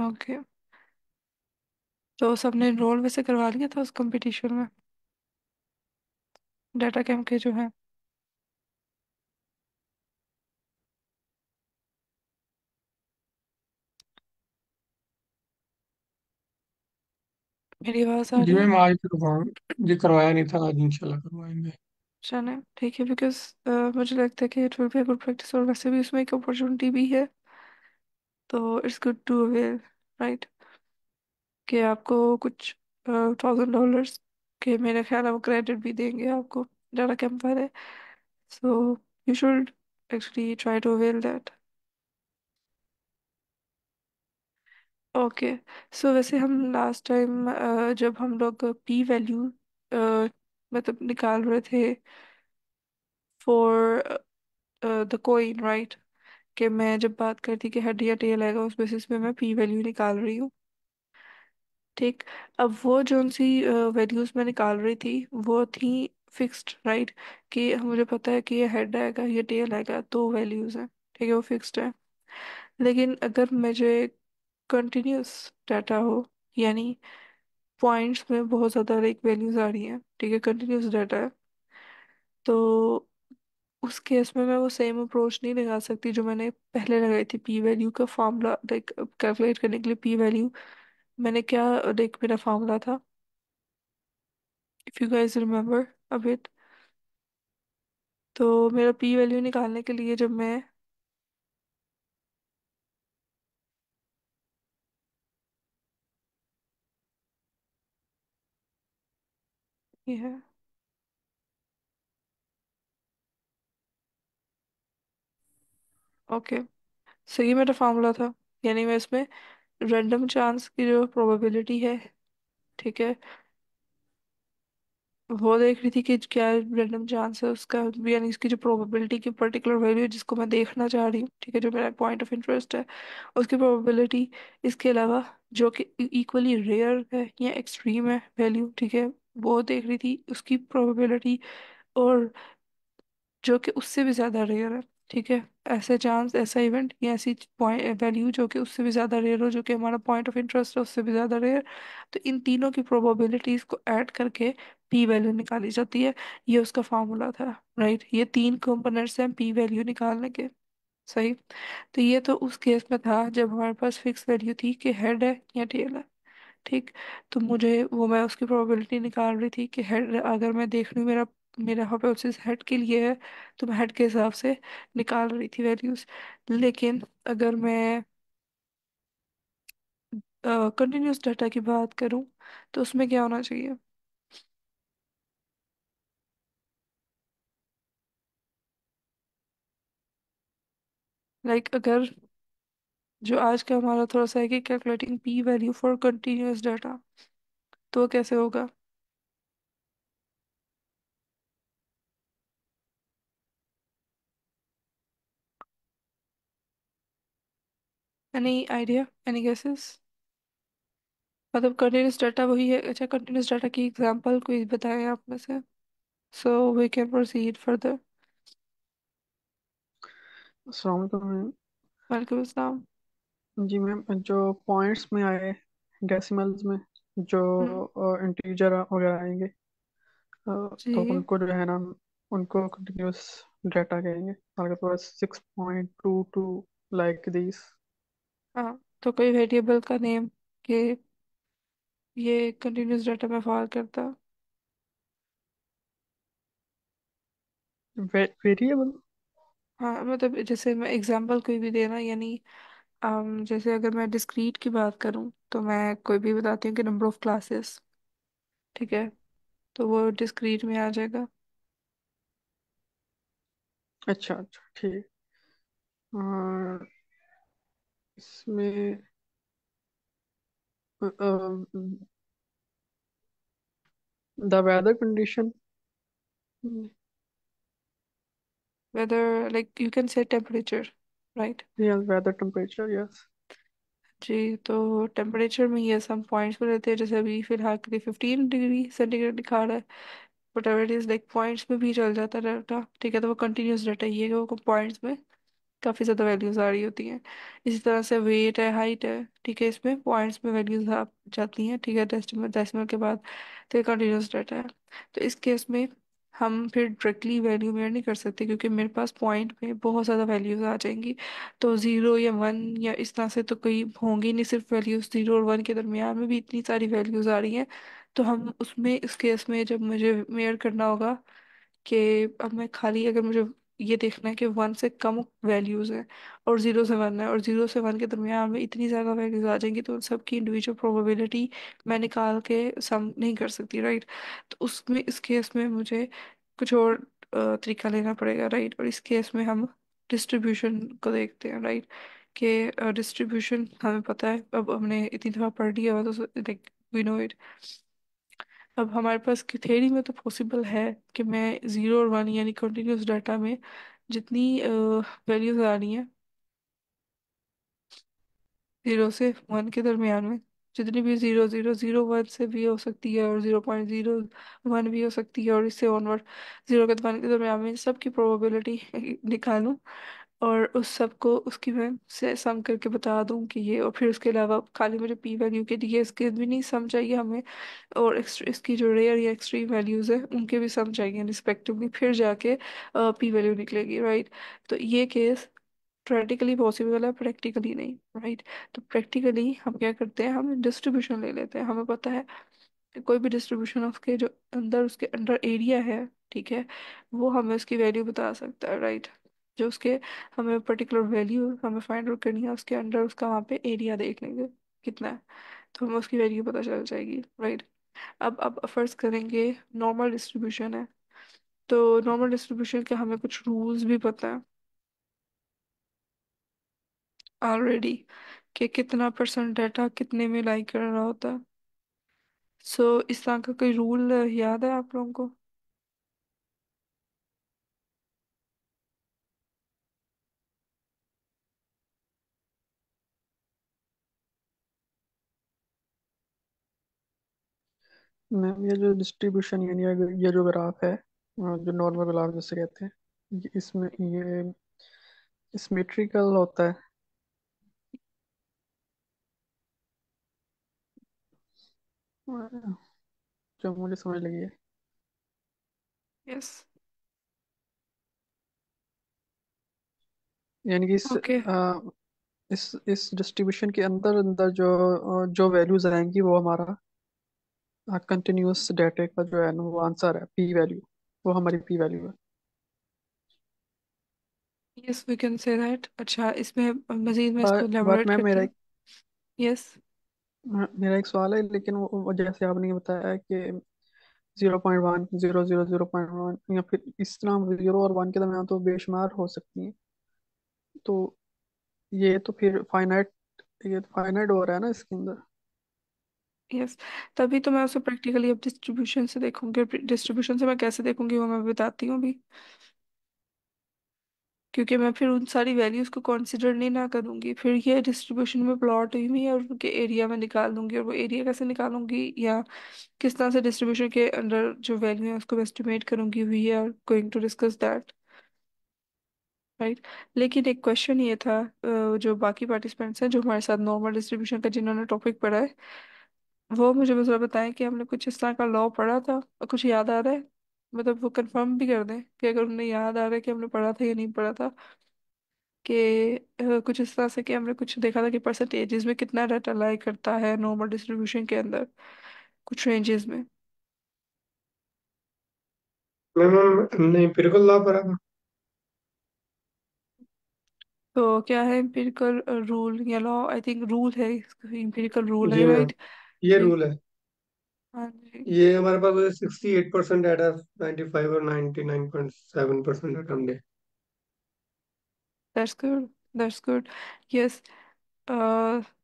Okay तो सबने role वैसे करवा लिया था उस कंपटीशन में डाटा कैम्प के जो है मेरी आवाज आ जी रही है मैम आज तो जी करवाया नहीं था आज इंशाल्लाह करवाएंगे चलें ठीक है बिकॉज मुझे लगता है कि it will be a good practice और वैसे भी उसमें एक अपॉर्चुनिटी भी है तो it's good to avail right कि आपको कुछ थाउजेंड डॉलर्स के मेरे ख्याल है वो क्रेडिट भी देंगे आपको डाटा कैंपर है so you should actually try to avail that okay so वैसे हम लास्ट टाइम जब हम लोग पी वैल्यू मतलब निकाल रहे थे फॉर द कॉइन राइट कि मैं जब बात करती कि हेड या टेल आएगा उस बेसिस पे मैं पी वैल्यू निकाल रही हूँ ठीक अब वो जो सी वैल्यूज मैं निकाल रही थी वो थी फिक्स्ड राइट कि मुझे पता है कि ये हेड आएगा ये टेल आएगा दो वैल्यूज हैं ठीक है वो फिक्स्ड है लेकिन अगर मुझे कंटिन्यूस डाटा हो यानी पॉइंट्स में बहुत ज़्यादा लाइक वैल्यूज आ रही हैं ठीक है कंटिन्यूस डाटा है तो उस केस में मैं वो सेम अप्रोच नहीं लगा सकती जो मैंने पहले लगाई थी पी वैल्यू का फार्मूला लाइक कैलकुलेट करने के लिए पी वैल्यू मैंने क्या लाइक मेरा फार्मूला था if you guys remember a तो मेरा पी वैल्यू निकालने के लिए जब मैं ये है ओके सही मेरा फॉर्मूला था यानी मैं इसमें रैंडम चांस की जो प्रोबेबिलिटी है ठीक है वो देख रही थी कि क्या रैंडम चांस है उसका भी यानी इसकी जो प्रोबेबिलिटी की पर्टिकुलर वैल्यू जिसको मैं देखना चाह रही हूँ ठीक है जो मेरा पॉइंट ऑफ इंटरेस्ट है उसकी प्रोबेबिलिटी इसके अलावा जो कि इक्वली रेयर है या एक्सट्रीम है वैल्यू ठीक है वो देख रही थी उसकी प्रोबेबिलिटी और जो कि उससे भी ज़्यादा रेयर है ठीक है ऐसे चांस ऐसा इवेंट या ऐसी पॉइंट वैल्यू जो कि उससे भी ज़्यादा रेयर हो जो कि हमारा पॉइंट ऑफ इंटरेस्ट है उससे भी ज़्यादा रेयर तो इन तीनों की प्रोबेबिलिटीज़ को ऐड करके पी वैल्यू निकाली जाती है ये उसका फार्मूला था राइट ये तीन कंपोनेंट्स हैं पी वैल्यू निकालने के सही तो ये तो उस केस में था जब हमारे पास फिक्स वैल्यू थी कि हेड है या टेल है ठीक तो मुझे वो मैं उसकी प्रोबेबिलिटी निकाल रही थी कि हेड अगर मैं देख रही हूँ मेरा मेरे मेरा हाइपोथेसिस हेड के लिए है तो मैं हेड के हिसाब से निकाल रही थी वैल्यूज लेकिन अगर मैं कंटिन्यूस uh, डाटा की बात करूं तो उसमें क्या होना चाहिए लाइक like, अगर जो आज का हमारा थोड़ा सा है कि calculating P value for continuous data तो कैसे होगा Any idea? Any guesses? मतलब कंटिन्यूस डाटा वही है अच्छा कंटिन्यूस डाटा की एग्जांपल कोई बताएं आप में से so we can proceed further अस्सलाम मैम वालेकुम अस्सलाम जी मैम जो पॉइंट्स में आए डेसिमल्स में जो इंटीजर हम्म। वगैरह आएंगे जी तो उनको जो है ना उनको कंटिन्यूस डाटा कहेंगे like six point two two like this हाँ तो कोई वेरिएबल का नेम के ये कंटिन्यूस डाटा में फॉर करता वेरिएबल हाँ मतलब जैसे मैं एग्जांपल कोई भी देना यानी अम, जैसे अगर मैं डिस्क्रीट की बात करूँ तो मैं कोई भी बताती हूँ कि नंबर ऑफ क्लासेस ठीक है तो वो डिस्क्रीट में आ जाएगा अच्छा अच्छा ठीक और इसमें the weather condition weather like you can say temperature right yeah weather temperature yes जी तो टेम्परेचर में ये सम पॉइंट्स को लेते हैं जैसे अभी फिलहाल के लिए फिफ्टीन डिग्री सेंटीग्रेड दिखा रहा है but our it is like points में भी चल जाता है डाटा ठीक है तो वो कंटिन्यूस डाटा ये वो पॉइंट्स में काफ़ी ज़्यादा वैल्यूज आ रही होती हैं इसी तरह से वेट है हाइट है ठीक है इसमें पॉइंट्स में वैल्यूज आ जाती हैं ठीक है डेसिमल डेसिमल के बाद तो ये कंटिन्यूस डेटा है तो इस केस में हम फिर डायरेक्टली वैल्यू मेयर नहीं कर सकते क्योंकि मेरे पास पॉइंट में बहुत ज़्यादा वैल्यूज आ जाएंगी तो ज़ीरो या वन या इस तरह से तो कोई होंगी नहीं सिर्फ वैल्यूज ज़ीरो और वन के दरमियान में भी इतनी सारी वैल्यूज आ रही हैं तो हम उसमें इस केस में जब मुझे मेयर करना होगा कि अब मैं खाली अगर मुझे ये देखना है कि वन से कम वैल्यूज़ है और ज़ीरो से वन है और ज़ीरो से वन के दरमियान में इतनी ज़्यादा वैल्यूज़ आ जाएंगी तो उन सब की इंडिविजुअल प्रोबेबिलिटी मैं निकाल के सम नहीं कर सकती राइट तो उसमें इस केस में मुझे कुछ और तरीका लेना पड़ेगा राइट और इस केस में हम डिस्ट्रीब्यूशन को देखते हैं राइट के डिस्ट्रीब्यूशन हमें पता है अब हमने इतनी दफ़ा पढ़ लिया हुआ तो लाइक वी नो इट अब हमारे पास की थ्योरी में तो पॉसिबल है कि मैं जीरो और वन यानी कंटिन्यूस डाटा में जितनी वैल्यूज आ रही हैं जीरो से वन के दरमियान में जितनी भी जीरो जीरो जीरो वन से भी हो सकती है और जीरो पॉइंट जीरो वन भी हो सकती है और इससे ऑनवर्ड जीरो के दरमियान में सबकी प्रोबेबिलिटी निकालूं और उस सब को उसकी मैं से सम करके बता दूं कि ये और फिर उसके अलावा खाली मुझे पी वैल्यू के लिए इसके भी नहीं सम चाहिए हमें और इसकी जो रेयर या एक्सट्रीम वैल्यूज़ है उनके भी सम चाहिए रिस्पेक्टिवली फिर जाके पी वैल्यू निकलेगी राइट तो ये केस प्रैक्टिकली पॉसिबल है प्रैक्टिकली नहीं राइट तो प्रैक्टिकली हम क्या करते हैं हम डिस्ट्रीब्यूशन ले लेते हैं हमें पता है कोई भी डिस्ट्रीब्यूशन उसके जो अंदर उसके अंडर एरिया है ठीक है वो हमें उसकी वैल्यू बता सकता है राइट जो उसके हमें पर्टिकुलर वैल्यू हमें फाइंड आउट करनी है उसके अंडर उसका वहाँ पे एरिया देख लेंगे कितना है तो हमें उसकी वैल्यू पता चल जाएगी राइट अब अब फर्स्ट करेंगे नॉर्मल डिस्ट्रीब्यूशन है तो नॉर्मल डिस्ट्रीब्यूशन के हमें कुछ रूल्स भी पता है ऑलरेडी कि कितना परसेंट डाटा कितने में लाइक कर रहा होता है सो so, इस तरह का कोई रूल याद है आप लोगों को मैम ये जो डिस्ट्रीब्यूशन यानी अगर ये जो ग्राफ है जो नॉर्मल ग्राफ जैसे कहते हैं इसमें ये सिमेट्रिकल होता है जो मुझे समझ लगी है यस yes. यानी कि इस okay. आ, इस इस डिस्ट्रीब्यूशन के अंदर अंदर जो जो वैल्यूज आएंगी वो हमारा कंटिन्यूस डेटा का जो है ना वो आंसर है पी वैल्यू वो हमारी पी वैल्यू है yes we can say that अच्छा इसमें मजीद मैं इसको बट करती मेरा एक यस मेरा एक सवाल है लेकिन वो, वो जैसे आपने बताया कि zero point one zero zero zero point one या फिर इस तरह जीरो और वन के दरमियान तो बेशुमार हो सकती हैं तो ये तो फिर फाइनाइट ये तो फाइनाइट हो रहा है ना इसके अंदर यस तभी तो मैं उसे प्रैक्टिकली अब डिस्ट्रीब्यूशन से देखूंगी डिस्ट्रीब्यूशन से मैं कैसे देखूंगी वो मैं बताती हूँ अभी क्योंकि मैं फिर उन सारी वैल्यूज को कंसीडर नहीं ना करूंगी फिर ये डिस्ट्रीब्यूशन में प्लॉट हुई हुई है और उनके एरिया में निकाल दूंगी और वो एरिया कैसे निकालूंगी या किस तरह से डिस्ट्रीब्यूशन के अंडर जो वैल्यू है उसको एस्टिमेट करूंगी we are going to discuss that right लेकिन एक क्वेश्चन ये था जो बाकी पार्टिसिपेंट्स हैं जो हमारे साथ नॉर्मल डिस्ट्रीब्यूशन का जिन्होंने टॉपिक पढ़ा है वो मुझे बस बताएं कि हमने कुछ इस तरह का लॉ पढ़ा था और कुछ याद आ रहा है मतलब वो कंफर्म भी कर दें कि अगर उन्हें याद आ रहा है कि हमने पढ़ा था या नहीं पढ़ा था कि कुछ इस तरह से कि हमने कुछ देखा था कि परसेंटेजेस में कितना डाटा अलाई करता है नॉर्मल डिस्ट्रीब्यूशन के अंदर कुछ रेंजेस में मैम हमने एम्पिरिकल लॉ पढ़ा तो क्या है एम्पिरिकल रूल या लॉ आई थिंक रूल है एम्पिरिकल रूल है जी मैम राइट ये रूल है हाँ ये हमारे पास sixty eight percent data ninety five और ninety nine point seven percent data हमने that's good that's good yes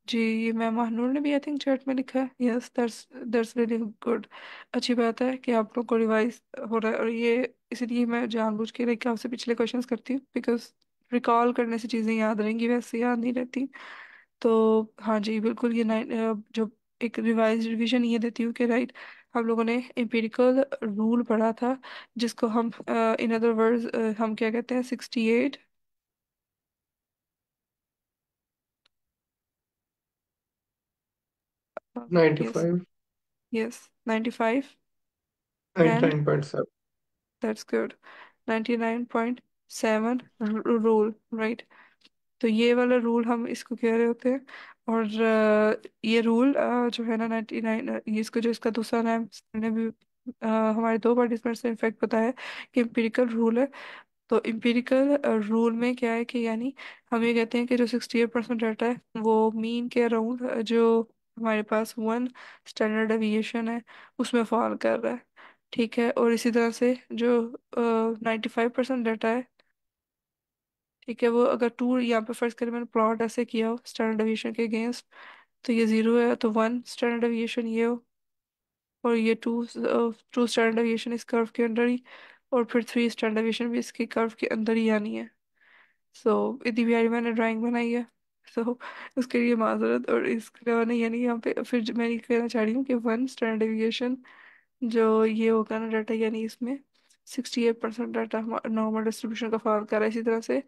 जी ये मैं महानूर ने भी आई थिंक चैट में लिखा है yes that's that's really good अच्छी बात है कि आप लोग को रिवाइज हो रहा है और ये इसीलिए मैं जानबूझ के लेकर आपसे पिछले क्वेश्चंस करती हूँ बिकॉज रिकॉल करने से चीज़ें याद रहेंगी वैसे याद नहीं रहती तो हाँ जी बिल्कुल ये नाइन uh, जो एक रिवाइज रिविजन ये देती हूँ कि राइट हम लोगों ने एम्पेरिकल रूल पढ़ा था जिसको हम इन अदर वर्ड्स हम क्या कहते हैं sixty eight yes 95 99.7 that's good 99.7 rule right तो ये वाला रूल हम इसको कह रहे होते हैं और ये रूल जो है ना नाइन्टी नाइन इसका जो इसका दूसरा नाम ने भी हमारे दो पार्टिसिपेंट्स ने इनफैक्ट बताया कि एम्पिरिकल रूल है तो एम्पिरिकल रूल में क्या है कि यानी हम ये कहते हैं कि जो सिक्सटी एट परसेंट डाटा है वो मीन के अराउंड जो हमारे पास वन स्टैंडर्ड एविएशन है उसमें फॉल कर रहा है ठीक है और इसी तरह से जो नाइन्टी फाइव परसेंट डाटा है ठीक है वो अगर टू यहाँ पे फर्स्ट करें मैंने प्लॉट ऐसे किया हो स्टैंडर्ड डेविएशन के अगेंस्ट तो ये ज़ीरो है तो वन स्टैंडर्ड डेविएशन ये हो और ये टू टू स्टैंडर्ड डेविएशन इस कर्व के अंदर ही और फिर थ्री स्टैंडर्ड डेविएशन भी इसके कर्व के अंदर ही आनी है सो so, इतनी प्यारी मैंने ड्राइंग बनाई है सो so, उसके लिए माजरत और इसके अलावा नहीं यानी यहाँ पे फिर मैं ये कहना चाह रही हूँ कि वन स्टैंडर्ड डेविएशन जो ये होगा ना डाटा यानी इसमें sixty eight percent data normal distribution का फॉल कर रहा है इसी तरह से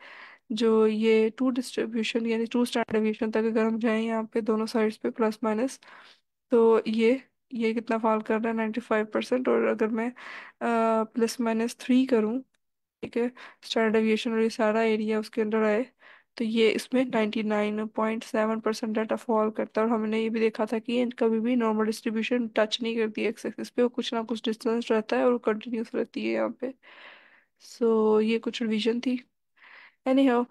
जो ये टू डिस्ट्रीब्यूशन यानी टू स्टैंडर्ड डेविएशन तक अगर हम जाएँ यहाँ पे दोनों साइड्स पे प्लस माइनस तो ये ये कितना फॉल कर रहा है नाइन्टी फाइव परसेंट और अगर मैं प्लस माइनस थ्री करूँ ठीक है स्टैंडर्ड डिविएशन और ये सारा एरिया उसके अंदर आए तो ये इसमें 99.7 परसेंट डाटा फॉल करता है और हमने ये भी देखा था कि कभी भी नॉर्मल डिस्ट्रीब्यूशन टच नहीं करती है एक्सेस पे वो कुछ ना कुछ डिस्टेंस रहता है और कंटिन्यूस रहती है यहाँ पे सो so, ये कुछ रिविजन थी एनी हाउ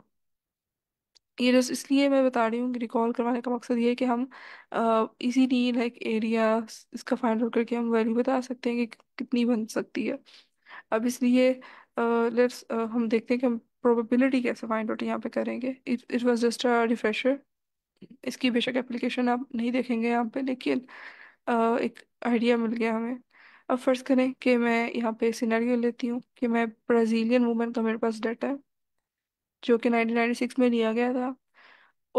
ये जो इसलिए मैं बता रही हूँ कि रिकॉल करवाने का मकसद ये है कि हम इजीली लाइक एरिया इसका फाइंड आउट करके हम वैल्यू बता सकते हैं कि कितनी बन सकती है अब इसलिए लेट्स हम देखते हैं कि हम प्रोबेबिलिटी कैसे फाइंड आउट यहाँ पे करेंगे it was just a refresher इसकी बेशक एप्लीकेशन आप नहीं देखेंगे यहाँ पे लेकिन uh, एक आइडिया मिल गया हमें अब फर्ज करें कि मैं यहाँ पे सिनेरियो लेती हूँ कि मैं ब्राज़ीलियन वूमेन का मेरे पास डाटा है जो कि 1996 में लिया गया था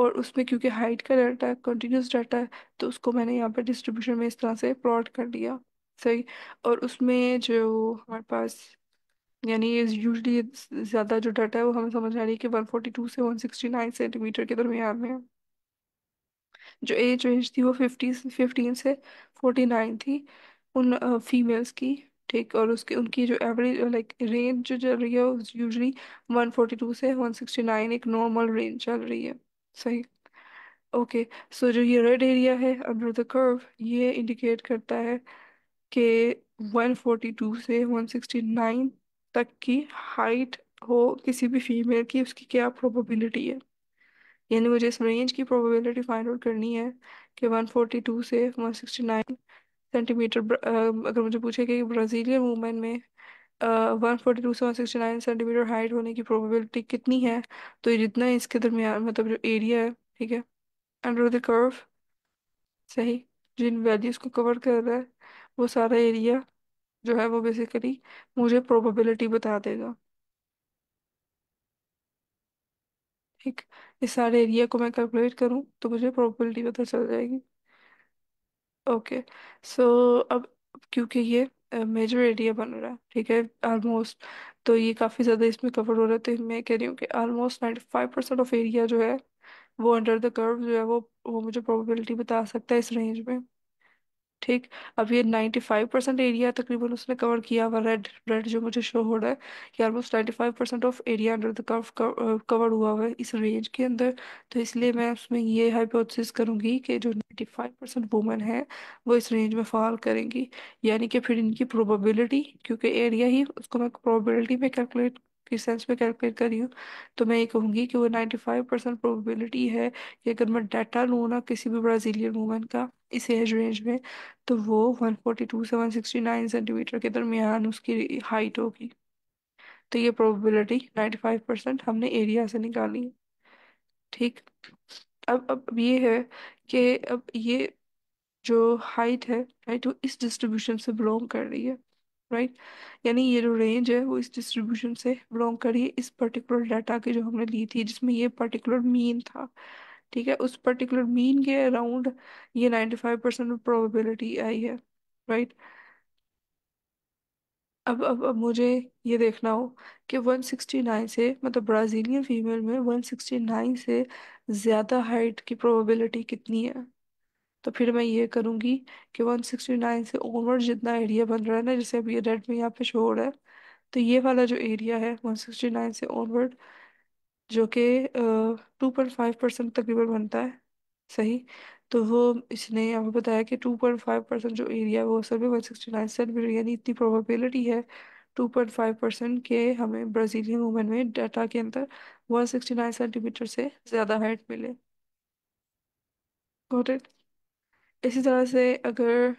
और उसमें क्योंकि हाइट का डाटा है कंटिन्यूस डाटा है तो उसको मैंने यहाँ पर डिस्ट्रीब्यूशन में इस तरह से प्लॉट कर लिया सही और उसमें जो हमारे पास यानी ये यूजली ज़्यादा जो डाटा है वो हमें समझ आ रही है कि 142 से 169 सेंटीमीटर के दरमियान में है जो एज रेंज थी वो फिफ्टी फिफ्टीन से फोर्टी नाइन थी उन फीमेल्स की ठीक और उसके उनकी जो एवरेज लाइक रेंज जो चल रही है वो यूजली वन फोर्टी टू से वन सिक्सटी नाइन एक नॉर्मल रेंज चल रही है सही ओके सो जो ये रेड एरिया है अंडर द कर्व ये इंडिकेट करता है कि वन फोर्टी टू से वन सिक्सटी नाइन तक की हाइट हो किसी भी फीमेल की उसकी क्या प्रोबेबिलिटी है यानी मुझे इस रेंज की प्रोबेबिलिटी फाइंड आउट करनी है कि 142 से 169 सेंटीमीटर अगर मुझे पूछे कि ब्राज़ीलियन वूमेन में वन फोर्टी टू से one sixty nine centimetre height होने की प्रोबेबिलिटी कितनी है तो जितना इसके दरमियान मतलब जो एरिया है ठीक है अंडर द कर्व सही जिन वैल्यूज़ को कवर कर रहा है वो सारा एरिया जो है वो बेसिकली मुझे प्रोबेबिलिटी बता देगा ठीक इस सारे एरिया को मैं कैलकुलेट करूं तो मुझे प्रोबेबिलिटी पता चल जाएगी ओके सो अब क्योंकि ये मेजर एरिया बन रहा है ठीक है ऑलमोस्ट तो ये काफ़ी ज़्यादा इसमें कवर हो रहा है तो मैं कह रही हूँ कि almost ninety five percent of area जो है वो अंडर द कर्व जो है वो वो मुझे प्रोबेबिलिटी बता सकता है इस रेंज में ठीक अब ये नाइन्टी फाइव परसेंट एरिया तकरीबन उसने कवर किया हुआ रेड रेड जो मुझे शो हो रहा है कि almost ninety five percent of area under the curve cover हुआ हुआ है इस रेंज के अंदर तो इसलिए मैं उसमें ये हाइपोथेसिस करूंगी कि जो नाइन्टी फाइव परसेंट वुमेन है वो इस रेंज में फॉल करेंगी यानी कि फिर इनकी प्रोबेबिलिटी क्योंकि एरिया ही उसको मैं प्रोबेबिलिटी में कैलकुलेट के सेंस में कैलकुलेट कर रही हूँ तो मैं ये कहूँगी कि वो नाइन्टी फाइव परसेंट प्रोबेबिलिटी है कि अगर मैं डाटा लूँ ना किसी भी ब्राज़ीलियन वूमन का इस एज रेंज में तो वो वन फोर्टी टू से वन सिक्सटी नाइन सेंटीमीटर के दरमियान उसकी हाइट होगी तो ये प्रोबेबिलिटी नाइन्टी फाइव परसेंट हमने एरिया से निकाली है ठीक अब अब ये है कि अब ये जो हाइट है राइट वो इस डिस्ट्रीब्यूशन से बिलोंग कर रही है राइट यानी ये जो रेंज है वो इस डिस्ट्रीब्यूशन से बिलोंग करिए इस पर्टिकुलर डाटा की जो हमने ली थी जिसमें ये पर्टिकुलर मीन था ठीक है उस पर्टिकुलर मीन के अराउंड ये फाइव परसेंट प्रोबेबिलिटी आई है राइट अब अब अब मुझे ये देखना हो कि 169 से मतलब ब्राज़ीलियन फीमेल में 169 से ज़्यादा हाइट की प्रोबेबिलिटी कितनी है तो फिर मैं ये करूँगी कि 169 से ओवरवर्ड जितना एरिया बन रहा है ना जैसे अभी रेड में यहाँ पे शो हो रहा है तो ये वाला जो एरिया है 169 से ओनवर्ड जो कि टू पॉइंट फाइव परसेंट तकरीबन बनता है सही तो वो इसने यहाँ हमें बताया कि टू पॉइंट फाइव परसेंट जो एरिया है वो असल में वन सिक्सटी नाइन से यानी इतनी प्रोबेबिलिटी है टू पॉइंट फाइव परसेंट के हमें ब्राज़ीलियन वुमेन में डाटा के अंदर वन सिक्सटी नाइन सेंटीमीटर से ज़्यादा हाइट मिले गॉट इट इसी तरह से अगर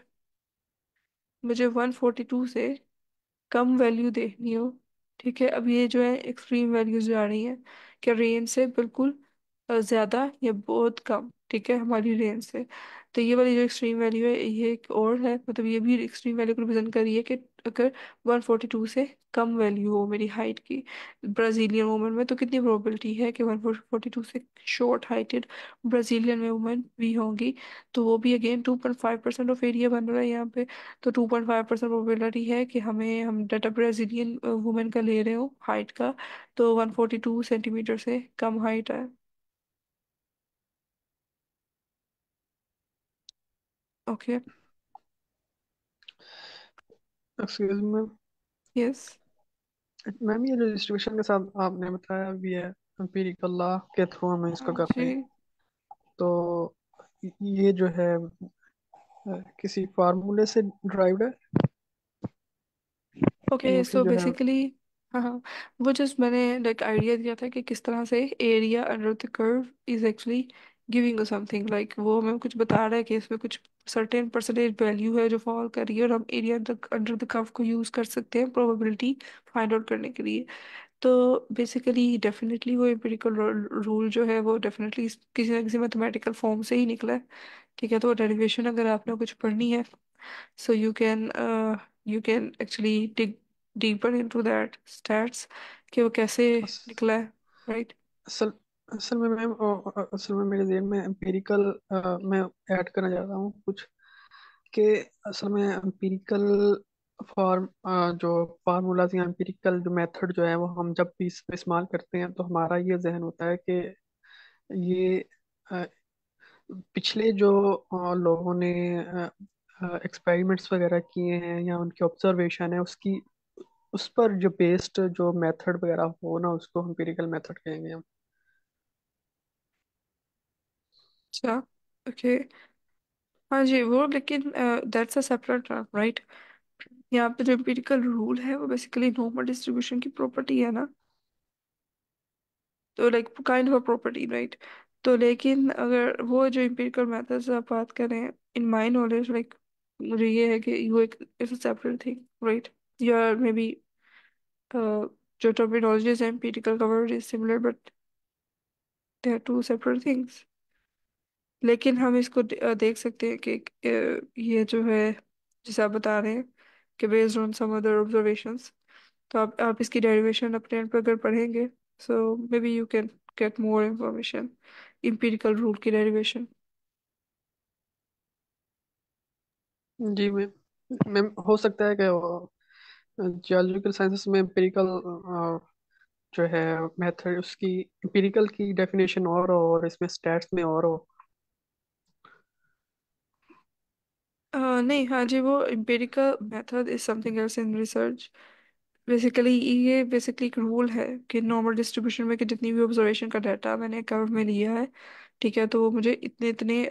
मुझे 142 से कम वैल्यू देखनी हो ठीक है अब ये जो है एक्सट्रीम वैल्यूज जा रही हैं क्या रेंज से बिल्कुल ज़्यादा या बहुत कम ठीक है हमारी रेंज से तो ये वाली जो एक्सट्रीम वैल्यू है ये एक और है मतलब ये भी एक्सट्रीम वैल्यू को रिप्रेजेंट कर रही है कि अगर 142 से कम वैल्यू हो मेरी हाइट की ब्राज़ीलियन वूमेन में तो कितनी प्रोबेबिलिटी है कि 142 से शॉर्ट हाइटेड ब्राज़ीलियन में वुमन भी होंगी तो वो भी अगेन 2.5 परसेंट ऑफ एरिया बन रहा है यहाँ पे तो 2.5 परसेंट प्रोबेबिलिटी है कि हमें हम डाटा ब्राज़ीलियन वूमेन का ले रहे हो हाइट का तो वन सेंटीमीटर से कम हाइट है Okay. Excuse me. Yes. Ma'am ये जो डिस्ट्रीब्यूशन के साथ आपने बताया भी है एम्पिरिकल लॉ के थ्रू हमें इसको करते हैं तो ये जो है किसी फार्मूले से ड्राइव्ड है ओके सो बेसिकली हाँ वो जस्ट मैंने लाइक आइडिया दिया था कि किस तरह से area under the curve is actually giving something like वो हमें कुछ बता रहा है कि इसमें कुछ सर्टेन परसेंटेज वैल्यू है जो फॉल कर रही है और हम एरिया अंडर द कर्व को यूज़ कर सकते हैं प्रोबेबिलिटी फाइंड आउट करने के लिए तो बेसिकली डेफिनेटली वो एम्पेरिकल रूल जो है वो डेफिनेटली किसी ना किसी मैथमेटिकल फॉर्म से ही निकला है ठीक है तो डेरिवेशन अगर आपने कुछ पढ़नी है so you can you can actually dig deeper into that stats कि वो कैसे निकला है राइट right? असल असल में मैम असल में मेरे जेन में एम्पिरिकल मैं ऐड करना चाहता हूँ कुछ कि असल में एम्पिरिकल फॉर्म जो फार्मूलाज या एम्पिरिकल जो मेथड जो है वो हम जब भी इस- इस्तेमाल करते हैं तो हमारा ये जहन होता है कि ये पिछले जो लोगों ने एक्सपेरिमेंट्स वगैरह किए हैं या उनके ऑब्जर्वेशन है उसकी उस पर जो बेस्ड जो मेथड वगैरह हो ना उसको एम्पिरिकल मेथड कहेंगे हम अच्छा ओके हाँ जी वो लेकिन that's a separate term right यहाँ पे जो एम्पिरिकल रूल है वो बेसिकली नॉर्मल डिस्ट्रीब्यूशन की प्रॉपर्टी है ना तो like kind of property right तो लेकिन अगर वो जो एम्पिरिकल मेथड्स आप बात करें इन माय नॉलेज लाइक मुझे ये है कि यू एक it's a separate thing right your maybe जो टर्मिनोलॉजीज है empirical cover is similar but they are two separate things लेकिन हम इसको देख सकते हैं कि ये जो है जैसे आप बता रहे हैं कि based on some other observation तो आप आप इसकी डेरिवेशन अपने एंड पर अगर पढ़ेंगे so maybe you can get more information empirical rule की डेरिवेशन जी मैम मैम हो सकता है कि जियोलॉजिकल साइंसेस में एम्पिरिकल जो है मेथड उसकी एम्पिरिकल की डेफिनेशन और हो और इसमें स्टैट्स में और हो Uh, नहीं हाँ जी वो empirical method is something else in research basically ये बेसिकली एक रूल है कि नॉर्मल डिस्ट्रीब्यूशन में कि जितनी भी ऑब्जर्वेशन का डाटा मैंने कर्व में लिया है ठीक है तो वो मुझे इतने इतने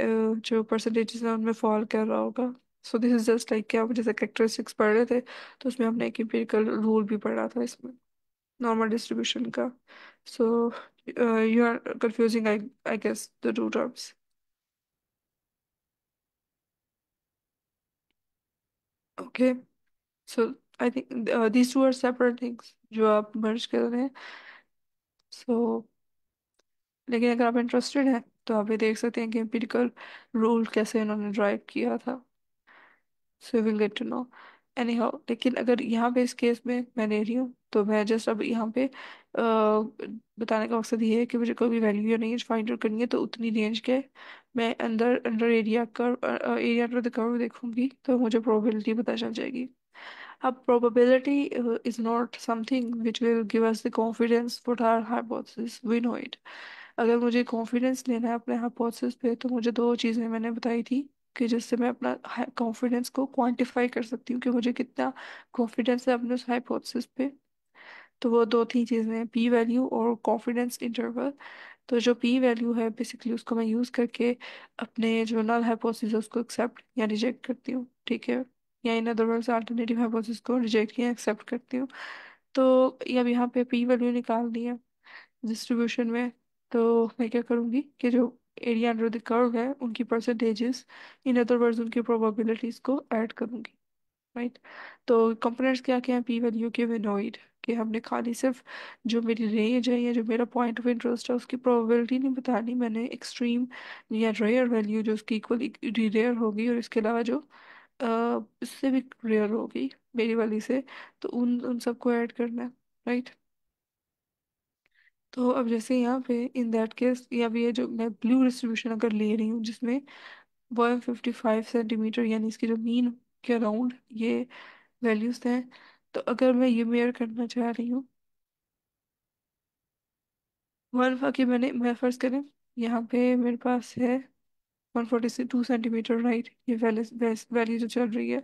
जो परसेंटेजेस हैं उनमें फॉल कर रहा होगा so this is just like क्या जैसे करेक्टरिस्टिक्स पढ़ रहे थे तो उसमें हमने एक इम्पेरिकल रूल भी पढ़ा था इसमें नॉर्मल डिस्ट्रीब्यूशन का so you are confusing I I guess the two terms okay so I think these two are separate things जो आप मर्ज कर रहे हैं सो so, लेकिन अगर आप इंटरेस्टेड हैं तो आप ये देख सकते हैं कि एम्पिरिकल रूल कैसे इन्होंने ड्राइव किया था so will get to know anyhow लेकिन अगर यहाँ पे इस केस में मैं ले रही हूँ तो मैं जस्ट अब यहाँ पे बताने का मकसद ये है कि मुझे कोई भी वैल्यू या रेंज फाइंड आउट करनी है तो उतनी रेंज के मैं अंदर अंडर एरिया कर एरिया अंडर द कर्व देखूंगी तो मुझे प्रोबेबिलिटी पता चल जाएगी अब probability is not something which will give us the confidence for our hypothesis we know it अगर मुझे कॉन्फिडेंस लेना है अपने हाइपोथेसिस पे तो मुझे दो चीज़ें मैंने बताई थी कि जिससे मैं अपना कॉन्फिडेंस को क्वांटिफाई कर सकती हूँ कि मुझे कितना कॉन्फिडेंस है अपने उस हाइपोथेसिस पे तो वो दो तीन चीज़ें हैं पी वैल्यू और कॉन्फिडेंस इंटरवल तो जो पी वैल्यू है बेसिकली उसको मैं यूज़ करके अपने जो नल है उसको एक्सेप्ट या रिजेक्ट करती हूँ ठीक है या in other words alternative hypothesis को रिजेक्ट या एक्सेप्ट करती हूँ तो अब यहाँ पे पी वैल्यू निकालनी है डिस्ट्रीब्यूशन में तो मैं क्या करूँगी कि जो एरिया अंडर द कर्व है उनकी परसेंटेजेस इन अदर वर्ड्स उनकी प्रोबेबिलिटीज़ को ऐड करूँगी राइट तो कंपोनेंट्स क्या क्या हैं पी वैल्यू के विनोइड कि हमने खाली सिर्फ जो मेरी रेंज है या जो मेरा पॉइंट ऑफ इंटरेस्ट है उसकी प्रोबेबिलिटी नहीं बतानी मैंने एक्सट्रीम या रेयर वैल्यू जो उसकी इक्वली रेयर होगी और इसके अलावा जो अ, इससे भी रेयर होगी मेरी वाली से तो उन उन सबको ऐड करना है राइट तो अब जैसे यहाँ पे इन दैट केस या भी ये जो मैं ब्लू डिस्ट्रीब्यूशन अगर ले रही हूँ जिसमें वन फिफ्टी फाइव सेंटीमीटर यानी इसकी जो मीन के अराउंड ये वैल्यूज हैं तो अगर मैं ये मेयर करना चाह रही हूँ वन की मैंने मैं फर्ज करें यहाँ पे मेरे पास है वन फोर्टी से टू सेंटीमीटर राइट ये वैल्यू जो चल रही है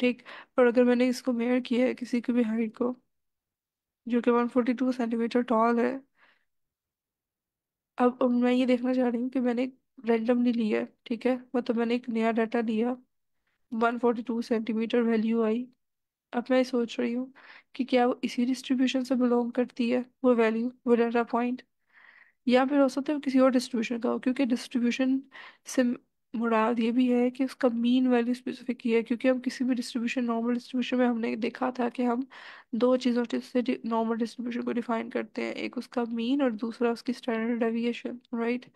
ठीक और अगर मैंने इसको मेयर किया है किसी की भी हाइट को जो कि one forty two centimetre tall है अब मैं ये देखना चाह रही हूँ कि मैंने रेंडमली लिया है ठीक है मतलब मैंने एक नया डाटा लिया one forty two centimetre value आई अब मैं सोच रही हूँ कि क्या वो इसी डिस्ट्रीब्यूशन से बिलोंग करती है वो वैल्यू वो डेटा पॉइंट या फिर हो सकता है वो किसी और डिस्ट्रीब्यूशन का हो क्योंकि डिस्ट्रीब्यूशन से मुराद ये भी है कि उसका मीन वैल्यू स्पेसिफिक ही है क्योंकि हम किसी भी डिस्ट्रीब्यूशन नॉर्मल डिस्ट्रीब्यूशन में हमने देखा था कि हम दो चीज़ों से नॉर्मल डिस्ट्रीब्यूशन को डिफाइन करते हैं एक उसका मीन और दूसरा उसकी स्टैंडर्ड डेविएशन राइट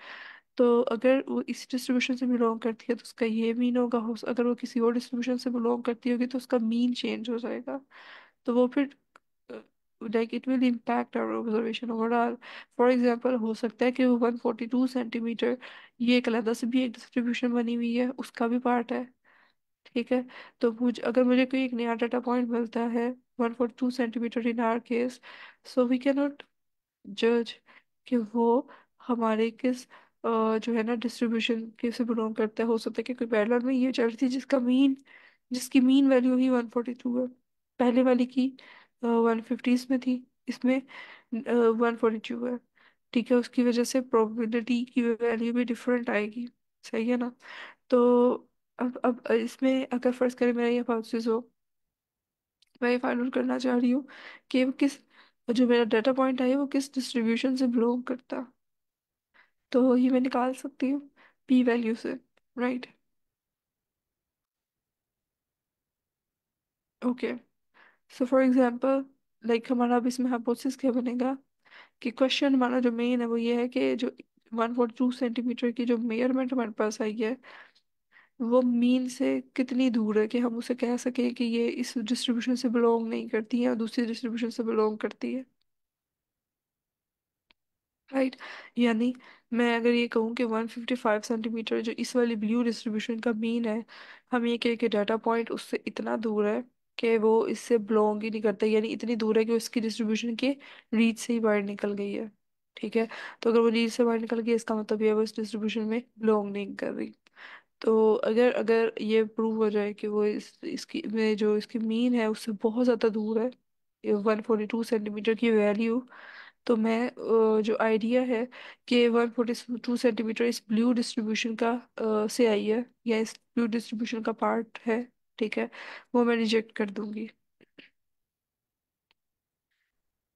तो अगर वो इस डिस्ट्रीब्यूशन से बिलोंग करती है तो उसका ये मीन होगा हो, अगर वो किसी और डिस्ट्रीब्यूशन से बिलोंग करती होगी तो उसका मीन चेंज हो जाएगा तो वो फिर like it will impact our observation overall for example हो सकता है कि वो वन फोर्टी टू सेंटीमीटर ये एक अलहदा से भी एक डिस्ट्रीब्यूशन बनी हुई है उसका भी पार्ट है ठीक है तो मुझे अगर मुझे कोई एक नया डाटा पॉइंट मिलता है two centimetre in our case so we cannot जज कि वो हमारे किस जो है ना डिस्ट्रीब्यूशन के से बिलोंग करता है हो सकता है कि कोई पैरेलल में ये चल रही थी जिसका मीन जिसकी मीन वैल्यू ही वन फोर्टी टू है पहले वाली की वन फिफ्टीज में थी इसमें वन फोर्टी टू है ठीक है उसकी वजह से प्रोबेबिलिटी की वैल्यू भी डिफरेंट आएगी सही है ना तो अब अब इसमें अगर फर्ज करें मेरा ये हाउसेज हो मैं ये फाइंड आउट करना चाह रही हूँ कि किस जो मेरा डाटा पॉइंट है वो किस डिस्ट्रीब्यूशन से बिलोंग करता तो ये मैं निकाल सकती हूँ पी वैल्यू से right okay so for example like हमारा अब इसमें हाइपोथेसिस क्या बनेगा कि क्वेश्चन हमारा जो मेन है वो ये है कि जो वन फोर टू सेंटीमीटर की जो मेयरमेंट हमारे पास आई है वो मीन से कितनी दूर है कि हम उसे कह सकें कि ये इस डिस्ट्रीब्यूशन से बिलोंग नहीं करती है और दूसरी डिस्ट्रीब्यूशन से बिलोंग करती है राइट right. यानी मैं अगर ये कहूँ कि 155 सेंटीमीटर जो इस वाली ब्लू डिस्ट्रीब्यूशन का मीन है हम ये कहें कि डाटा पॉइंट उससे इतना दूर है कि वो इससे बिलोंग ही नहीं करता यानी इतनी दूर है कि उसकी डिस्ट्रीब्यूशन के रीच से ही बाहर निकल गई है ठीक है तो अगर वो रीच से बाहर निकल गई इसका मतलब ये है वो इस डिस्ट्रीब्यूशन में बिलोंग नहीं कर रही तो अगर अगर ये प्रूव हो जाए कि वो इस इसकी में जो इसकी मीन है उससे बहुत ज़्यादा दूर है वन सेंटीमीटर की वैल्यू तो मैं जो आइडिया है कि वन फोर्टी टू सेंटीमीटर इस ब्लू डिस्ट्रीब्यूशन का से आई है या इस ब्लू डिस्ट्रीब्यूशन का पार्ट है ठीक है वो मैं रिजेक्ट कर दूंगी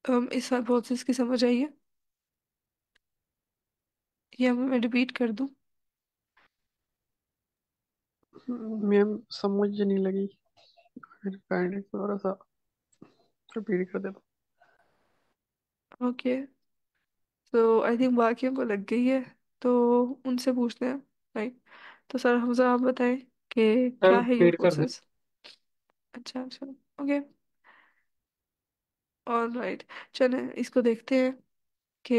हम इस प्रोसेस की समझ आई है या मैं रिपीट कर दूं मैम समझ नहीं लगी फिर काइंडली थोड़ा सा रिपीट कर देना ओके तो आई थिंक बाकी को लग गई है तो उनसे पूछते हैं राइट तो सर हमजा आप बताएं कि क्या है यूथ फिर कर दे प्रोसेस अच्छा अच्छा ओके ऑल राइट चलें इसको देखते हैं कि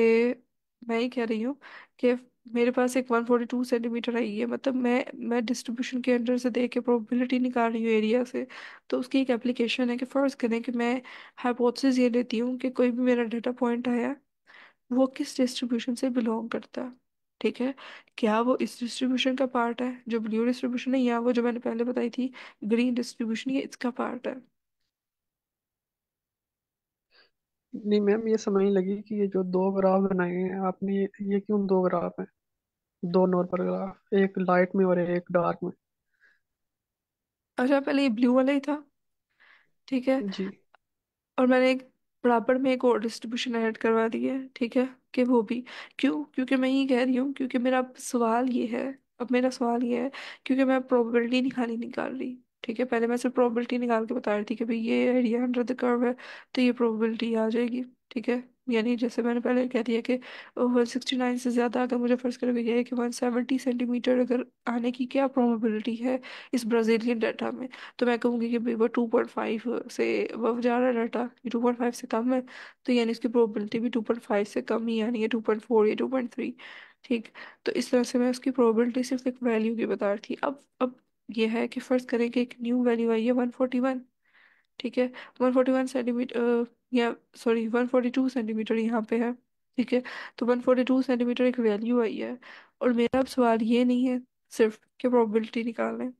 मैं ही कह रही हूँ कि मेरे पास एक 142 सेंटीमीटर आई है मतलब मैं मैं डिस्ट्रीब्यूशन के अंडर से देख के प्रोबेबिलिटी निकाल रही हूँ एरिया से तो उसकी एक एप्लीकेशन है कि फ़र्ज़ करें कि मैं हाइपोथेसिस ये लेती हूँ कि कोई भी मेरा डेटा पॉइंट आया वो किस डिस्ट्रीब्यूशन से बिलोंग करता है ठीक है क्या वो इस डिस्ट्रीब्यूशन का पार्ट है जो ब्लू डिस्ट्रीब्यूशन है या वो जो मैंने पहले बताई थी ग्रीन डिस्ट्रीब्यूशन ये इसका पार्ट है नहीं मैम ये समझ नहीं लगी कि ये जो दो ग्राफ बनाए हैं आपने ये, क्यों दो ग्राफ हैं दो नॉर्मल ग्राफ एक लाइट में और एक डार्क में अच्छा पहले ये ब्लू वाला ही था ठीक है जी और मैंने एक बराबर में एक और डिस्ट्रीब्यूशन ऐड करवा दी है ठीक है कि वो भी क्यों क्योंकि मैं ये कह रही हूँ क्योंकि मेरा सवाल ये है अब मेरा सवाल ये है क्योंकि मैं प्रोबेबिलिटी निकाली निकाल रही ठीक है पहले मैं सिर्फ प्रोबेबिलिटी निकाल के बता रही थी कि भाई ये एरिया अंडर द कर्व है तो ये प्रोबेबिलिटी आ जाएगी ठीक है यानी जैसे मैंने पहले कह दिया कि वन सिक्सटी नाइन से ज़्यादा अगर मुझे फ़र्ज़ करो गया है कि वन सेवेंटी सेंटीमीटर अगर आने की क्या प्रोबेबिलिटी है इस ब्राज़ीलियन डाटा में तो मैं कहूँगी कि भाई वो टू पॉइंट फाइव से वो जा रहा है डाटा ये टू पॉइंट फाइव से कम है तो यानी इसकी प्रोबेबिलिटी भी टू पॉइंट फाइव से कम ही यानी टू पॉइंट फोर या टू पॉइंट थ्री ठीक तो इस तरह से मैं उसकी प्रोबेबिलिटी सिर्फ एक वैल्यू की बता रही थी अब अब ये है कि फर्ज करें कि एक न्यू वैल्यू आई है वन फोर्टी वन ठीक है वन फोर्टी वन सेंटीमीटर या sorry one forty two centimetre यहाँ पे है ठीक है तो वन फोर्टी टू सेंटीमीटर एक वैल्यू आई है और मेरा अब सवाल ये नहीं है सिर्फ कि प्रोबेबिलिटी निकालें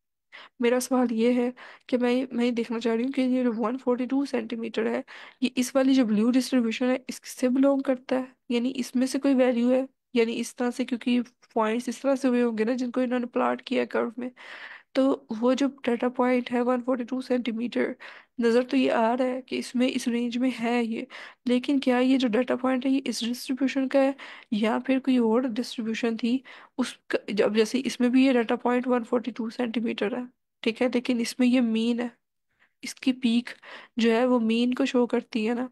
मेरा सवाल ये है कि मैं मैं देखना चाह रही हूँ कि ये जो वन फोर्टी टू सेंटीमीटर है ये इस वाली जो ब्लू डिस्ट्रीब्यूशन है इससे बिलोंग करता है यानी इसमें से कोई वैल्यू है यानी इस तरह से क्योंकि पॉइंट्स इस तरह से हुए होंगे ना जिनको इन्होंने प्लाट किया कर्व में तो वो जो डाटा पॉइंट है वन फोर्टी टू सेंटीमीटर नज़र तो ये आ रहा है कि इसमें इस रेंज में है ये लेकिन क्या ये जो डाटा पॉइंट है ये इस डिस्ट्रीब्यूशन का है या फिर कोई और डिस्ट्रीब्यूशन थी उस जब जैसे इसमें भी ये data point one forty two centimetre है ठीक है लेकिन इसमें ये मीन है इसकी पीक जो है वो मीन को शो करती है ना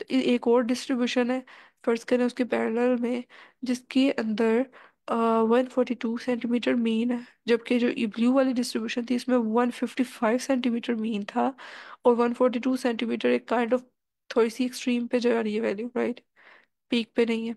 तो एक और डिस्ट्रीब्यूशन है फर्ज करें उसके पैरल में जिसके अंदर one forty two centimetre mean है जबकि जो ब्लू वाली डिस्ट्रीब्यूशन थी इसमें one fifty five centimetre mean था और वन फोर्टी टू सेंटीमीटर एक काइंड ऑफ थोड़ी सी एक्सट्रीम पे जा रही है वैल्यू राइट पीक पे नहीं है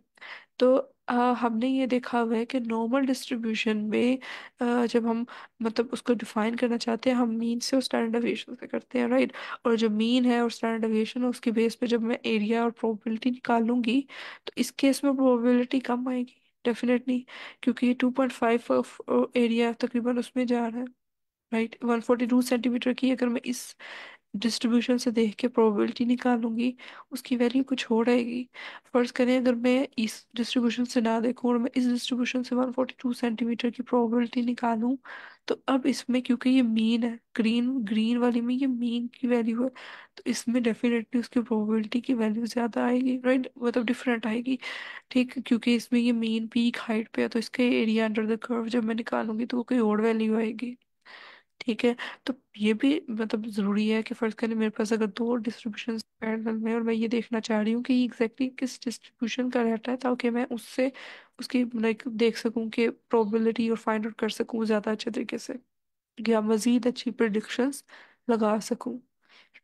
तो आ, हमने ये देखा हुआ है कि नॉर्मल डिस्ट्रीब्यूशन में आ, जब हम मतलब उसको डिफाइन करना चाहते हैं हम मीन से और स्टैंडर्ड एविएशन से करते हैं राइट और जो मीन है और स्टैंडर्ड एविएशन है उसके बेस पे जब मैं एरिया और प्रोबेबिलिटी निकालूंगी तो इस केस में प्रोबेबिलिटी कम आएगी डेफिनेटली क्योंकि ये टू पॉइंट फाइव एरिया तकरीबन उसमें जा रहा है right one forty two centimetre की अगर मैं इस डिस्ट्रीब्यूशन से देख के प्रोबेबिलिटी निकालूंगी उसकी वैल्यू कुछ हो रहेगी फर्ज करें अगर मैं इस डिस्ट्रीब्यूशन से ना देखूँ और मैं इस डिस्ट्रीब्यूशन से 142 सेंटीमीटर की प्रोबेबिलिटी निकालूं तो अब इसमें क्योंकि ये मीन है ग्रीन ग्रीन वाली में ये मीन की वैल्यू है तो इसमें डेफिनेटली उसकी प्रोबेबिलिटी की वैल्यू ज़्यादा आएगी राइट मतलब डिफरेंट आएगी ठीक क्योंकि इसमें ये मेन पीक हाइट पे है तो इसके एरिया अंडर द कर्व जब मैं निकालूंगी तो वो कोई और वैल्यू आएगी ठीक है तो ये भी मतलब ज़रूरी है कि फ़र्ज़ करें मेरे पास अगर दो डिस्ट्रीब्यूशन पैरेलल में और मैं ये देखना चाह रही हूँ कि एग्जैक्टली किस डिस्ट्रीब्यूशन का रहता है ताकि मैं उससे उसकी लाइक देख सकूँ कि प्रोबेबिलिटी और फाइंड आउट कर सकूँ ज़्यादा अच्छे तरीके से या मज़ीद अच्छी प्रडिक्शंस लगा सकूँ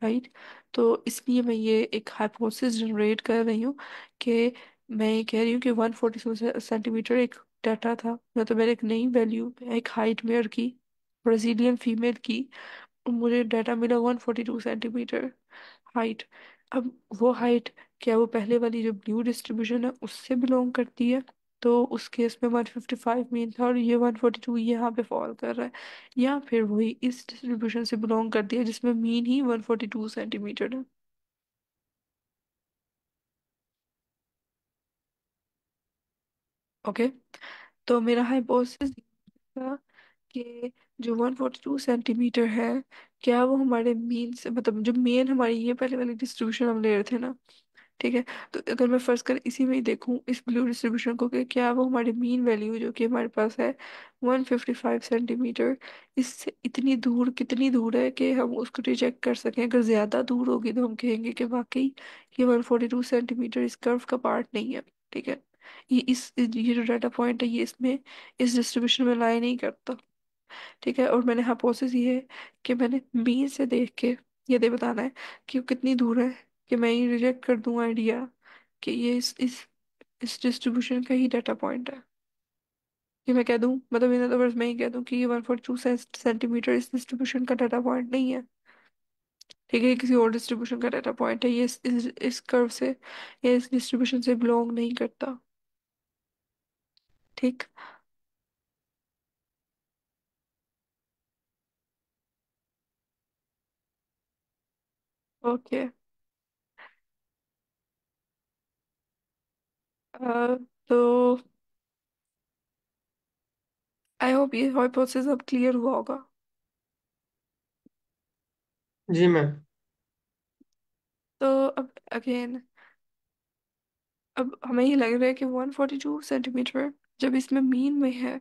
राइट तो इसलिए मैं ये एक हाइपोथेसिस जनरेट कर रही हूँ कि मैं ये कह रही हूँ कि वन फोर्टी सेंटीमीटर एक डाटा था या तो मैंने एक नई वैल्यू एक हाइट मेयर की ब्राजीलियन फीमेल की मुझे डाटा मिला one forty two centimetre height अब वो हाइट क्या वो पहले वाली जो ब्लू डिस्ट्रीब्यूशन है उससे बिलोंग करती है तो उस केस में वन फिफ्टी फाइव मीन था और ये वन फोर्टी टू यहाँ पे फॉल कर रहा है या फिर वही इस डिस्ट्रीब्यूशन से बिलोंग करती है जिसमें मीन ही वन फोर्टी टू सेंटीमीटर है ओके okay. तो मेरा हाइपोथेसिस था जो वन फोर्टी टू सेंटीमीटर है क्या वो हमारे मीन से मतलब जो मेन हमारी ये पहले वाली डिस्ट्रीब्यूशन हम ले रहे थे ना ठीक है तो अगर मैं फर्स्ट कर इसी में ही देखूँ इस ब्लू डिस्ट्रीब्यूशन को कि क्या वो हमारी मीन वैल्यू जो कि हमारे पास है वन फिफ्टी फाइव सेंटीमीटर इससे इतनी दूर कितनी दूर है कि हम उसको रिजेक्ट कर सकें अगर ज़्यादा दूर होगी तो हम कहेंगे कि वाकई ये वन फोर्टी टू सेंटीमीटर इस कर्व का पार्ट नहीं है ठीक है ये इस ये जो डाटा पॉइंट है ये इसमें इस डिस्ट्रीब्यूशन में लाई नहीं करता ठीक है और मैंने हाँ ये है कि मैंने मी से देख के ये दे बताना है कि वो कितनी दूर है कि मैं ये रिजेक्ट कर दूँ आइडिया कि ये इस इस इस डिस्ट्रीब्यूशन का ही डाटा पॉइंट है कि मैं कह दूँ मतलब इन तो वर्ड्स मैं ही कह दूँ कि ये वन फोर टू सेंटीमीटर इस डिस्ट्रीब्यूशन का डाटा पॉइंट नहीं है ठीक है ये किसी और डिस्ट्रीब्यूशन का डाटा पॉइंट है ये इस इस, इस कर्व से या इस डिस्ट्रीब्यूशन से बिलोंग नहीं करता ठीक ओके तो आई होप ये हाइपोथेसिस अब क्लियर हुआ होगा जी मैम तो अब अगेन अब हमें ये लग रहा है कि वन फोर्टी टू सेंटीमीटर जब इसमें मीन में है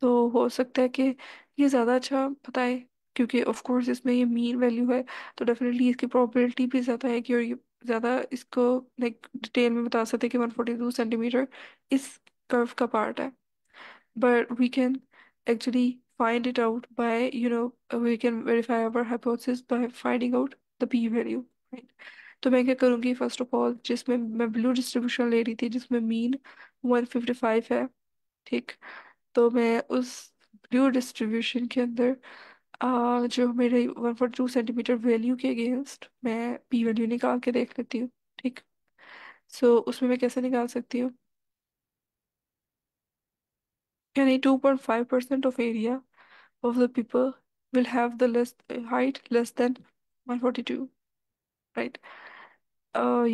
तो हो सकता है कि ये ज़्यादा अच्छा बताए क्योंकि ऑफ कोर्स इसमें ये मीन वैल्यू है तो डेफिनेटली इसकी प्रोबेबिलिटी भी ज़्यादा है कि और ये ज़्यादा इसको लाइक डिटेल में बता सकते कि वन फोर्टी टू सेंटीमीटर इस कर्व का पार्ट है but we can actually find it out by you know we can verify our hypothesis by finding out the P value right तो मैं क्या करूँगी फर्स्ट ऑफ ऑल जिसमें मैं blue distribution ले रही थी जिसमें मीन 155 है ठीक तो मैं उस ब्लू डिस्ट्रीब्यूशन के अंदर आ, जो मेरे one four two centimetre value के अगेंस्ट मैं पी वैल्यू निकाल के देख लेती हूँ ठीक सो so, उसमें मैं कैसे निकाल सकती हूँ यानी two point five percent of area of the people will have the less height less than one forty two right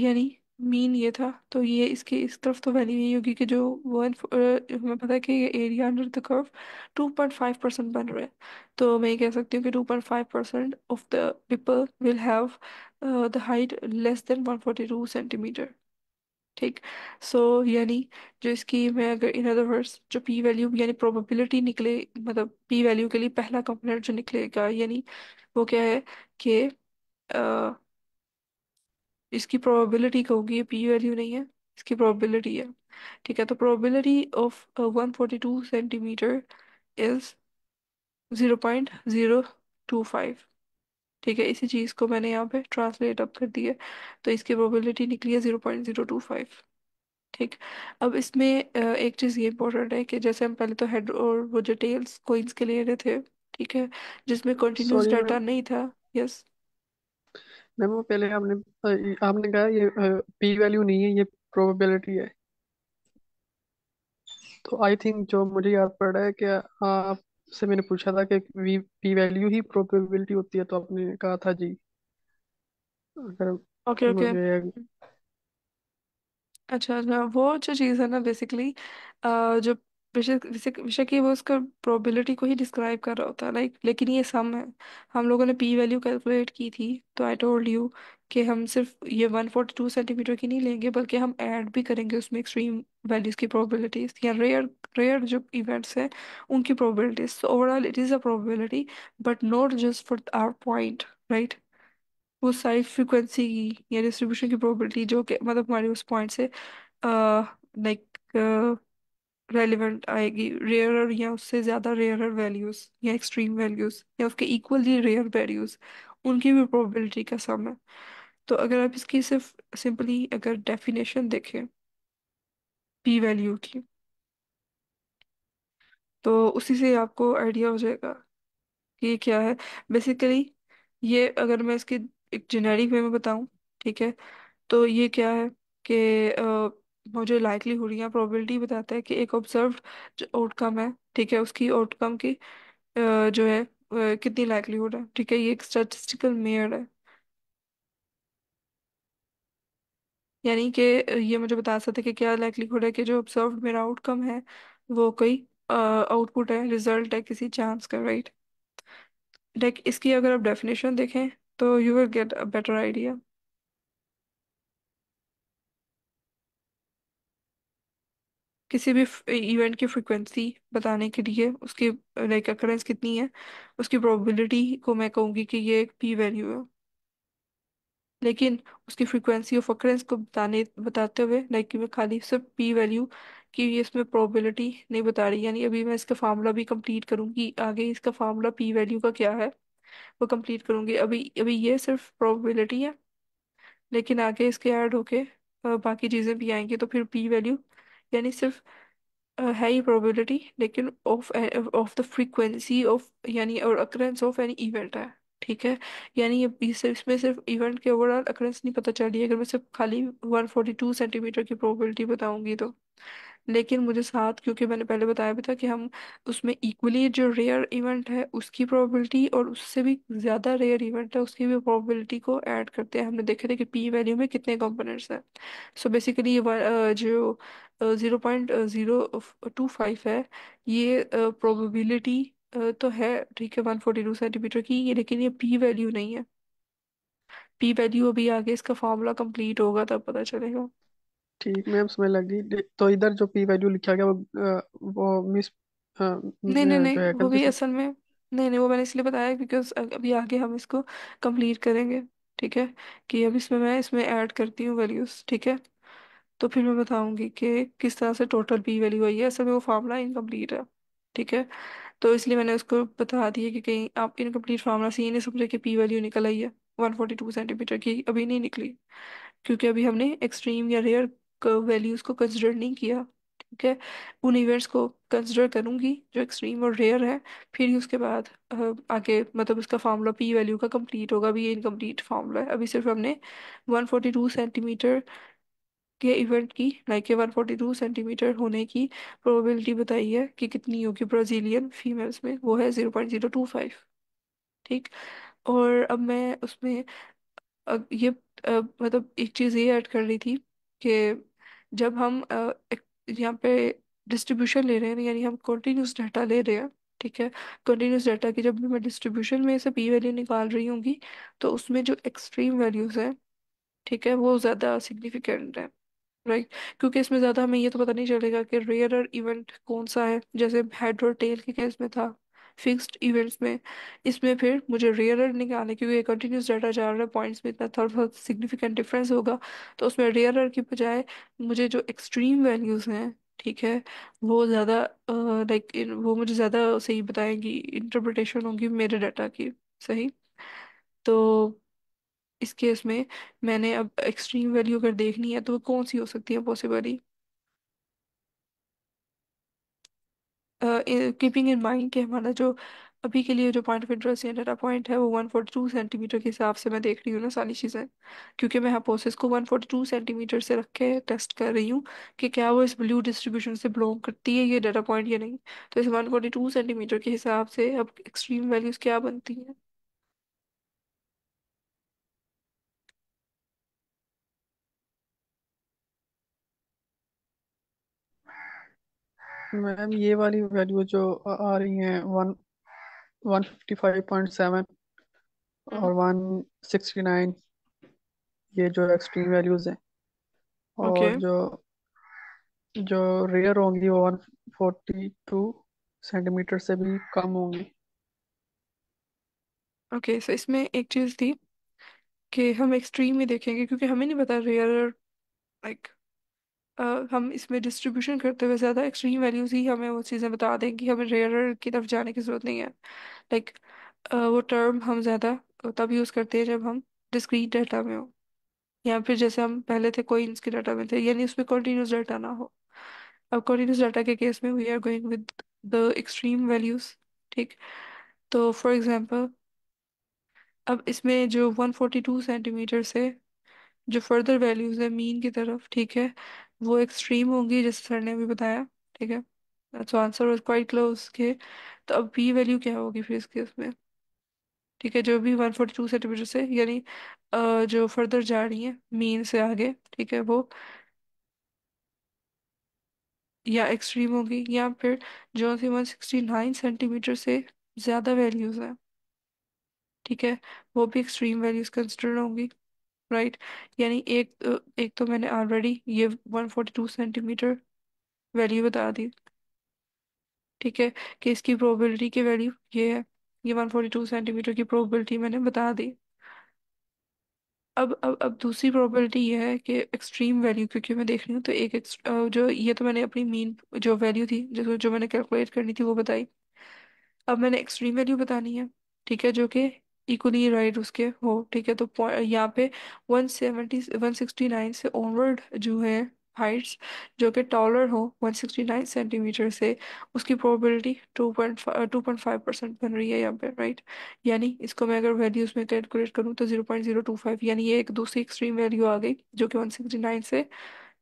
यानी मीन ये था तो ये इसके इस तरफ तो वैल्यू यही होगी कि जो वन हमें पता है कि ये area under the curve two point five percent बन रहा है तो मैं ये कह सकती हूँ कि two point five percent of the people will have the height less than one forty two centimetre ठीक सो so, यानी जो इसकी मैं अगर इन अदर वर्ड्स जो पी वैल्यू यानी प्रोबेबिलिटी निकले मतलब पी वैल्यू के लिए पहला कंपोनेंट जो निकलेगा यानी वो क्या है कि इसकी प्रोबेबिलिटी कहूँगी पी वैल्यू नहीं है इसकी प्रोबेबिलिटी है ठीक है तो probability of one forty two centimetre is zero point zero two five ठीक है इसी चीज़ को मैंने यहाँ पे ट्रांसलेट अप कर दी है तो इसकी प्रोबेबिलिटी निकली है zero point zero two five ठीक अब इसमें एक चीज़ ये इंपॉर्टेंट है कि जैसे हम पहले तो हेड और वो जो टेल्स कोइंस के लिए रहे थे ठीक है जिसमें कंटिन्यूस डाटा नहीं था यस मैम वो पहले आपने आपने कहा ये पी वैल्यू नहीं है ये प्रोबेबिलिटी है तो आई थिंक जो मुझे याद पड़ रहा है कि आप से मैंने पूछा था कि वी पी वैल्यू ही प्रोबेबिलिटी होती है तो आपने कहा था जी अगर ओके ओके मुझे अच्छा अच्छा वो जो चीज़ है ना बेसिकली जो विषय की वो उसका प्रोबेबिलिटी को ही डिस्क्राइब कर रहा होता लाइक लाइक लेकिन ये सम है हम लोगों ने पी वैल्यू कैलकुलेट की थी तो आई टोल्ड यू कि हम सिर्फ ये वन फोर्टी टू सेंटीमीटर की नहीं लेंगे बल्कि हम ऐड भी करेंगे उसमें एक्सट्रीम वैल्यूज की प्रोबेबिलिटीज या रेयर रेयर जो इवेंट्स हैं उनकी probabilities so overall it is a probability but not just for our point right वो सारी फ्रिक्वेंसी की या डिस्ट्रीब्यूशन की प्रोबेबिलिटी जो कि मतलब हमारे उस पॉइंट से लाइक रेलिवेंट आएगी रेयर या उससे ज़्यादा रेयर वैल्यूज़ या एक्सट्रीम वैल्यूज़ या उसके इक्वली रेयर वैल्यूज़ उनकी भी प्रोबेबिलिटी का सम है तो अगर आप इसकी सिर्फ सिंपली अगर डेफिनेशन देखें पी वैल्यू की तो उसी से आपको आइडिया हो जाएगा कि ये क्या है बेसिकली ये अगर मैं इसकी एक जेनेरिक वे में बताऊं ठीक है तो ये क्या है कि मुझे लाइकली हो रही है प्रोबेबिलिटी बताता है कि एक ऑब्जर्व्ड आउटकम है ठीक है उसकी आउटकम की जो है अ, कितनी लाइक्लीहुड है ठीक है ये एक स्टैटिस्टिकल मेयर है यानी कि ये मुझे बता सकते कि क्या लाइक्लीहुड है कि जो ऑब्जर्व मेरा आउटकम है वो कोई आउटपुट है रिजल्ट है किसी चांस का राइट लाइक इसकी अगर आप डेफिनेशन देखें तो you will get a better idea किसी भी इवेंट की फ्रिक्वेंसी बताने के लिए उसकी लाइक अकरेंस कितनी है उसकी प्रोबेबिलिटी को मैं कहूँगी कि ये एक पी वैल्यू है लेकिन उसकी फ्रीक्वेंसी ऑफ अकरेंस को बताने बताते हुए लाइक मैं खाली सिर्फ पी वैल्यू की इसमें प्रोबेबिलिटी नहीं बता रही यानी अभी मैं इसका फार्मूला भी कंप्लीट करूँगी आगे इसका फार्मूला पी वैल्यू का क्या है वो कंप्लीट करूँगी अभी अभी ये सिर्फ प्रोबेबिलिटी है लेकिन आगे इसके ऐड होके बाकी चीज़ें भी आएंगी तो फिर पी वैल्यू यानी सिर्फ है ही प्रोबेबिलिटी लेकिन of of the frequency of यानी और अक्रेंस ऑफ एनी इवेंट है ठीक है यानी ये इस- इसमें सिर्फ इवेंट के ओवरऑल अक्रेंस नहीं पता है अगर मैं सिर्फ खाली वन फोर्टी टू सेंटीमीटर की प्रोबेबिलिटी बताऊंगी तो लेकिन मुझे साथ क्योंकि मैंने पहले बताया भी था कि हम उसमें इक्वली जो रेयर इवेंट है उसकी प्रोबेबिलिटी और उससे भी ज़्यादा रेयर इवेंट है उसकी भी प्रोबेबिलिटी को ऐड करते हैं हमने देखा था कि पी वैल्यू में कितने कंपोनेंट्स हैं सो बेसिकली ये जो zero point zero two five है ये प्रोबेबिलिटी तो है ठीक है वन फोर्टी टू सेंटीमीटर की ये लेकिन ये पी वैल्यू नहीं है पी वैल्यू अभी आगे इसका फॉर्मूला कंप्लीट होगा तब पता चलेगा ठीक मैम समझ लगी तो इधर जो पी वैल्यू लिखा गया वो वो मिस नहीं नहीं नहीं जो है वो गलती भी से असल में नहीं नहीं वो मैंने इसलिए बताया बिकॉज अभी आगे हम इसको कंप्लीट करेंगे ठीक है कि अब इसमें मैं इसमें ऐड करती हूँ वैल्यूज ठीक है तो फिर मैं बताऊंगी कि किस तरह से टोटल पी वैल्यू आई है असल में वो फार्मूला इनकम्प्लीट है ठीक है तो इसलिए मैंने उसको बता दिया कि कहीं आप इनकम्प्लीट फार्मूला से ये नहीं समझे कि पी वैल्यू निकल आई है वन फोर्टी टू सेंटीमीटर की अभी नहीं निकली क्योंकि अभी हमने एक्सट्रीम या रेयर वैल्यूज को कंसिडर नहीं किया ठीक है उन इवेंट्स को कंसिडर करूंगी जो एक्सट्रीम और रेयर है फिर ही उसके बाद आगे मतलब उसका फार्मूला पी वैल्यू का कंप्लीट होगा अभी ये इनकम्प्लीट फार्मूला है अभी सिर्फ हमने 142 सेंटीमीटर के इवेंट की लाइक फोर्टी 142 सेंटीमीटर होने की प्रोबेबिलिटी बताई है कि कितनी होगी ब्राज़ीलियन फीमेल्स में वो है zero zero point two five ठीक और अब मैं उसमें ये मतलब एक चीज़ ये ऐड कर रही थी कि जब हम यहाँ पे डिस्ट्रीब्यूशन ले रहे हैं यानी हम कंटिन्यूस डाटा ले रहे हैं ठीक है कंटिन्यूस डाटा की जब भी मैं डिस्ट्रीब्यूशन में से पी वैल्यू निकाल रही होंगी तो उसमें जो एक्सट्रीम वैल्यूज हैं ठीक है वो ज़्यादा सिग्निफिकेंट है राइट क्योंकि इसमें ज़्यादा हमें ये तो पता नहीं चलेगा कि रेयर इवेंट कौन सा है जैसे हेड और टेल के केस में था फिक्स्ड इवेंट्स में इसमें फिर मुझे रेयर निकालने क्योंकि कंटिन्यूस डाटा जा रहा है पॉइंट्स में इतना थोड़ा बहुत सिग्निफिकेंट डिफरेंस होगा तो उसमें रेयर की बजाय मुझे जो एक्सट्रीम वैल्यूज़ हैं ठीक है वो ज़्यादा लाइक वो मुझे ज़्यादा सही बताएंगी इंटरप्रिटेशन होगी मेरे डाटा की सही तो इस केस में मैंने अब एक्सट्रीम वैल्यू अगर देखनी है तो वो कौन सी हो सकती है पॉसिबली कीपिंग इन माइंड कि हमारा जो अभी के लिए जो पॉइंट ऑफ इंटरेस्ट या डेटा पॉइंट है वो वन फोर्टी टू सेंटीमीटर के हिसाब से मैं देख रही हूँ ना सारी चीज़ें क्योंकि मैं हाइपोसिस को वन फोर्टी टू सेंटीमीटर से रख के टेस्ट कर रही हूँ कि क्या वो इस ब्लू डिस्ट्रीब्यूशन से बिलोंग करती है ये डेटा पॉइंट या नहीं तो इस वन फोर्टी टू सेंटीमीटर के हिसाब से अब एक्सट्रीम वैल्यूज क्या बनती हैं मैम ये वाली वैल्यू जो आ रही है one one fifty five point seven और वन सिक्सटी नाइन ये जो एक्सट्रीम वैल्यूज हैं और okay. जो जो रेयर होंगी वो वन फोर्टी टू सेंटीमीटर से भी कम होंगी ओके okay, सो so इसमें एक चीज थी कि हम एक्सट्रीम ही देखेंगे क्योंकि हमें नहीं पता रेयर लाइक like, अ, हम इसमें डिस्ट्रीब्यूशन करते हुए ज़्यादा एक्सट्रीम वैल्यूज़ ही हमें वो चीज़ें बता दें कि हमें रेयर की तरफ जाने की ज़रूरत नहीं है लाइक वो टर्म हम ज़्यादा तब यूज़ करते हैं जब हम डिस्क्रीट डाटा में हो या फिर जैसे हम पहले थे कोइंस के डाटा में थे यानी उसमें कंटिन्यूस डाटा ना हो अब कंटिन्यूस डाटा के केस में we are going with the extreme values ठीक तो फॉर एग्जांपल अब इसमें जो 142 सेंटीमीटर से जो फर्दर वैल्यूज़ है मीन की तरफ ठीक है वो एक्सट्रीम होगी जैसे सर ने अभी बताया ठीक है so answer was quite close के तो अब पी वैल्यू क्या होगी फिर इसके उसमें ठीक है जो भी वन फोर्टी टू सेंटीमीटर से यानी जो फर्दर जा रही है मीन से आगे ठीक है वो या एक्सट्रीम होगी या फिर जो सी वन सिक्सटी नाइन सेंटीमीटर से ज्यादा वैल्यूज है ठीक है वो भी एक्सट्रीम वैल्यूज कंसिडर होंगी राइट यानी एक एक तो मैंने ऑलरेडी ये one forty two centimetre value बता दी ठीक है कि इसकी प्रोबेबिलिटी की वैल्यू ये है ये वन फोर्टी टू सेंटीमीटर की प्रोबेबिलिटी मैंने बता दी अब अब अब दूसरी प्रोबेबिलिटी ये है कि एक्सट्रीम वैल्यू क्योंकि मैं देख रही हूँ तो एक, एक जो ये तो मैंने अपनी मीन जो वैल्यू थी जो जो मैंने कैलकुलेट करनी थी वो बताई अब मैंने एक्सट्रीम वैल्यू बतानी है ठीक है जो कि इक्वली राइट उसके हो ठीक है तो यहाँ पे one one seventy sixty nine से ऑनवर्ड जो है हाइट्स जो कि टॉलर हो वन सिक्सटी नाइन सेंटीमीटर से उसकी probability two two point point five percent बन रही है यहाँ पे राइट यानी इसको मैं अगर वैल्यूज में कैलकुलेट करूँ तो zero zero point two five यानी ये एक दूसरी एक्सट्रीम वैल्यू आ गई जो कि वन सिक्सटी नाइन से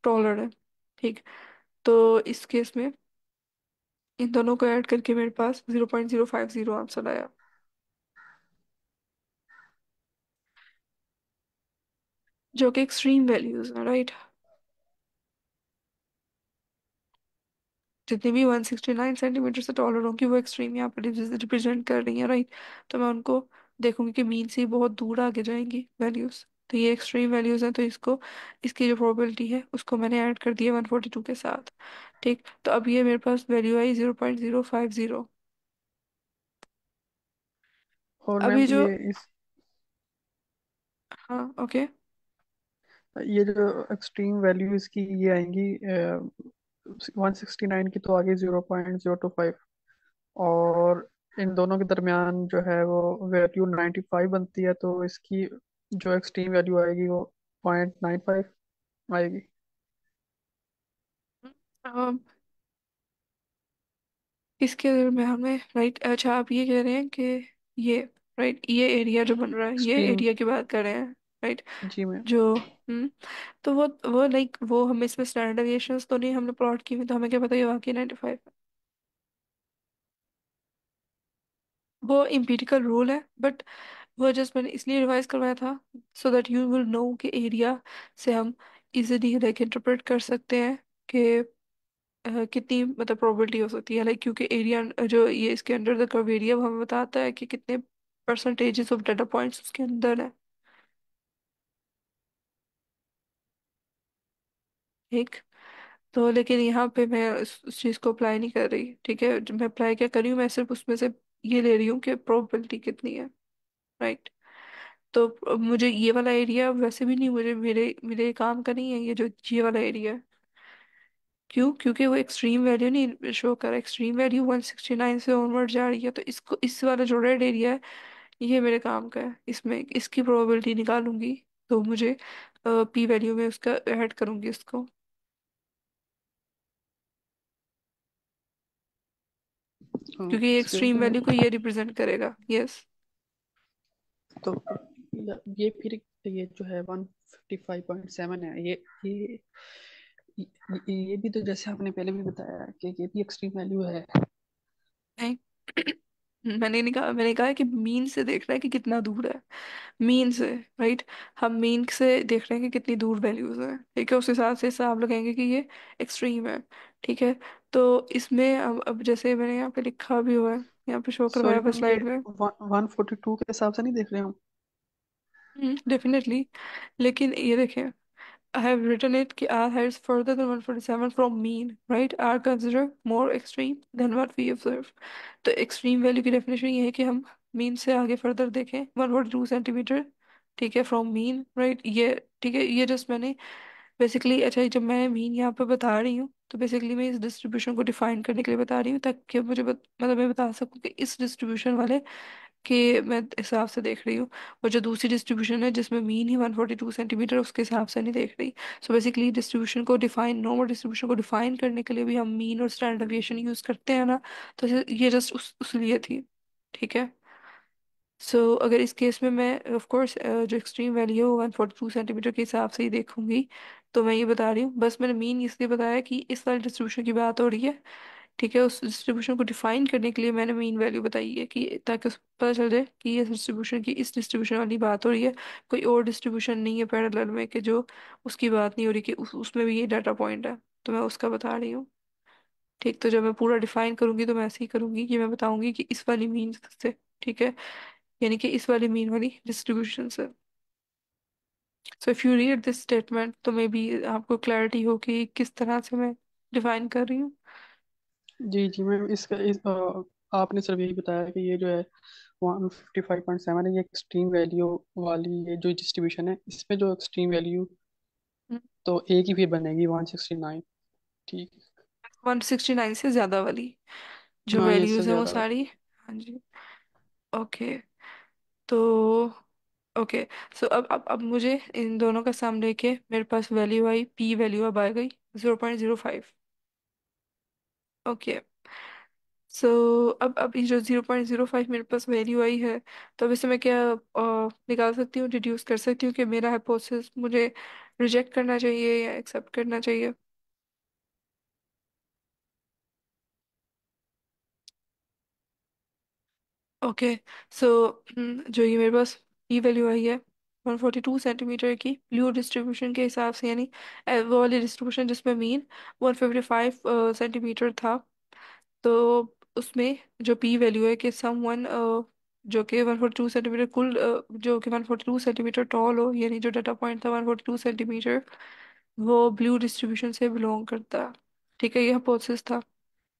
टॉलर है ठीक तो इस केस में इन दोनों को ऐड करके मेरे पास zero zero point five zero answer आया जो कि एक्सट्रीम वैल्यूज हैं राइट जितनी भी 169 सेंटीमीटर से टॉलर होंगी वो एक्सट्रीम यहाँ पर रिप्रेजेंट कर रही हैं राइट तो मैं उनको देखूंगी कि मीन से बहुत दूर आगे जाएंगी वैल्यूज तो ये एक्सट्रीम वैल्यूज हैं तो इसको इसकी जो प्रोबेबिलिटी है उसको मैंने ऐड कर दिया 142 के साथ ठीक तो अब ये मेरे पास वैल्यू आई 0.050 और अभी जो ये इस हाँ ओके okay. ये जो एक्सट्रीम वैल्यूज की ये आएंगी वन सिक्सटी नाइन की तो आगे गई zero point zero two five और इन दोनों के दरमियान जो है वो वैल्यू नाइन्टी फाइव बनती है तो इसकी जो एक्सट्रीम वैल्यू आएगी वो पॉइंट नाइन फाइव आएगी um, इसके में हमें राइट अच्छा आप ये कह रहे हैं कि ये राइट ये एरिया जो बन रहा है ये एरिया की बात कर रहे हैं राइट जी मैम जो हम्म तो वो वो लाइक वो हम इसमें स्टैंडर्ड डेविएशंस तो नहीं हमने प्लॉट की हुई तो हमें क्या पता ये वाकई 95 है वो इम्पीरिकल रूल है बट वो जस्ट मैंने इसलिए रिवाइज करवाया था so that you will know कि एरिया से हम इजीली लाइक इंटरप्रेट कर सकते हैं कि अ, कितनी मतलब प्रोबेबिलिटी हो सकती है लाइक क्योंकि एरिया जो ये इसके अंडर द कर्व एरिया वो हमें बताता है कि कितने परसेंटेजेस ऑफ डेटा पॉइंट्स उसके अंदर है ठीक तो लेकिन यहाँ पे मैं उस, चीज़ को अप्लाई नहीं कर रही ठीक है मैं अप्लाई क्या कर रही हूँ मैं सिर्फ उसमें से ये ले रही हूँ कि प्रोबेबिलिटी कितनी है राइट तो मुझे ये वाला एरिया वैसे भी नहीं मुझे मेरे मेरे काम का नहीं है ये जो ये वाला एरिया है क्यों क्योंकि वो एक्सट्रीम वैल्यू नहीं शो कर रहा एक्सट्रीम वैल्यू नाइन से ऑनवर्ड जा रही है तो इसको इस वाला जो रेड एरिया है ये मेरे काम का है इसमें इसकी प्रोबेबिलिटी निकालूंगी तो मुझे पी वैल्यू में उसका ऐड करूंगी इसको हाँ, क्योंकि ये एक्सट्रीम वैल्यू को ये रिप्रेजेंट करेगा यस yes. तो ये फिर ये जो है 155.7 है ये ये ये भी तो जैसे आपने पहले भी बताया कि ये भी एक्सट्रीम वैल्यू है नहीं मैंने नहीं कहा मैंने कहा है कि मीन से देख रहे हैं कि कितना दूर है मीन से राइट हम मीन से देख रहे हैं कि कितनी दूर वैल्यूज हैं ठीक है उस हिसाब से हिसाब लगाएंगे कि ये एक्सट्रीम है ठीक है तो इसमें अब अब जैसे मैंने यहाँ पे लिखा भी हुआ है यहाँ पे शो सॉरी करवाया हुआ मैम ये स्लाइड में वन फोर्टी टू के हिसाब से नहीं देख रहे हम हम्म, डेफिनेटली लेकिन ये देखें I have written it ki R heads further than 147 from mean, right? R considered more extreme than what we observe. तो extreme value की definition ये है कि हम mean से आगे further देखें 142 सेंटीमीटर ठीक है from mean, right? ये ठीक है ये जस्ट मैंने बेसिकली अच्छा जब मैं मीन यहाँ पे बता रही हूँ तो बेसिकली मैं इस डिस्ट्रीब्यूशन को डिफाइन करने के लिए बता रही हूँ ताकि मुझे बत, मतलब मैं बता सकूँ कि इस डिस्ट्रीब्यूशन वाले कि मैं हिसाब से देख रही हूँ और जो दूसरी डिस्ट्रीब्यूशन है जिसमें मीन ही 142 सेंटीमीटर उसके हिसाब से नहीं देख रही सो बेसिकली डिस्ट्रीब्यूशन को डिफाइन नॉर्मल डिस्ट्रीब्यूशन को डिफाइन करने के लिए भी हम मीन और स्टैंडर्ड डेविएशन यूज़ करते हैं ना तो ये जस्ट उस, उस लिए थी ठीक है सो so, अगर इस केस में मैं ऑफकोर्स uh, जो एक्सट्रीम वैल्यू है वो वन फोर्टी टू सेंटीमीटर के हिसाब से ही देखूंगी तो मैं ये बता रही हूँ बस मैंने मीन इसलिए बताया कि इस वाले डिस्ट्रीब्यूशन की बात हो रही है ठीक है उस डिस्ट्रीब्यूशन को डिफाइन करने के लिए मैंने मीन वैल्यू बताई है कि ताकि उस पता चल जाए कि ये डिस्ट्रीब्यूशन की इस डिस्ट्रीब्यूशन वाली बात हो रही है कोई और डिस्ट्रीब्यूशन नहीं है पैरेलल में कि जो उसकी बात नहीं हो रही कि उस, उसमें भी ये डाटा पॉइंट है तो मैं उसका बता रही हूँ ठीक तो जब मैं पूरा डिफाइन करूंगी तो मैं ऐसे ही करूंगी कि मैं बताऊंगी कि इस वाली मीन से ठीक है यानी कि इस वाली मीन वाली डिस्ट्रीब्यूशन से so if you read this statement तो मे बी आपको क्लैरिटी हो कि किस तरह से मैं डिफाइन कर रही हूँ जी जी मैम इसका इस, आ, आपने सर यही बताया कि ये जो है 155.7 है ये एक्सट्रीम वैल्यू वाली ये जो डिस्ट्रीब्यूशन है इसमें जो एक्सट्रीम वैल्यू हम्म। तो एक ही फिर बनेगी 169 ठीक 169 से ज्यादा वाली जो हाँ ये वैल्यूज है वो ज्यादा सारी हाँ जी ओके तो ओके सो अब अब अब मुझे इन दोनों का सम लेके मेरे पास वैल्यू आई पी वैल्यू अब आ गई zero point zero five okay so अब अब ये जो जीरो पॉइंट जीरो फाइव मेरे पास वैल्यू आई है तो अब इसे मैं क्या निकाल सकती हूँ डिड्यूस कर सकती हूँ कि मेरा हाइपोसिस मुझे रिजेक्ट करना चाहिए या एक्सेप्ट करना चाहिए ओके सो हम्म, जो ये मेरे पास ई वैल्यू आई है वन फोर्टी टू सेंटीमीटर की ब्लू डिस्ट्रीब्यूशन के हिसाब से यानी वो वाली डिस्ट्रीब्यूशन जिसमें मीन वन फाइव सेंटीमीटर था तो उसमें जो पी वैल्यू है कि सम वन जो कि वन फोर्टी टू सेंटीमीटर कुल जो कि one forty two centimetre tall हो यानी जो डाटा पॉइंट था वन फोर्टी टू सेंटीमीटर वो ब्लू डिस्ट्रीब्यूशन से बिलोंग करता ठीक है यह प्रोसेस था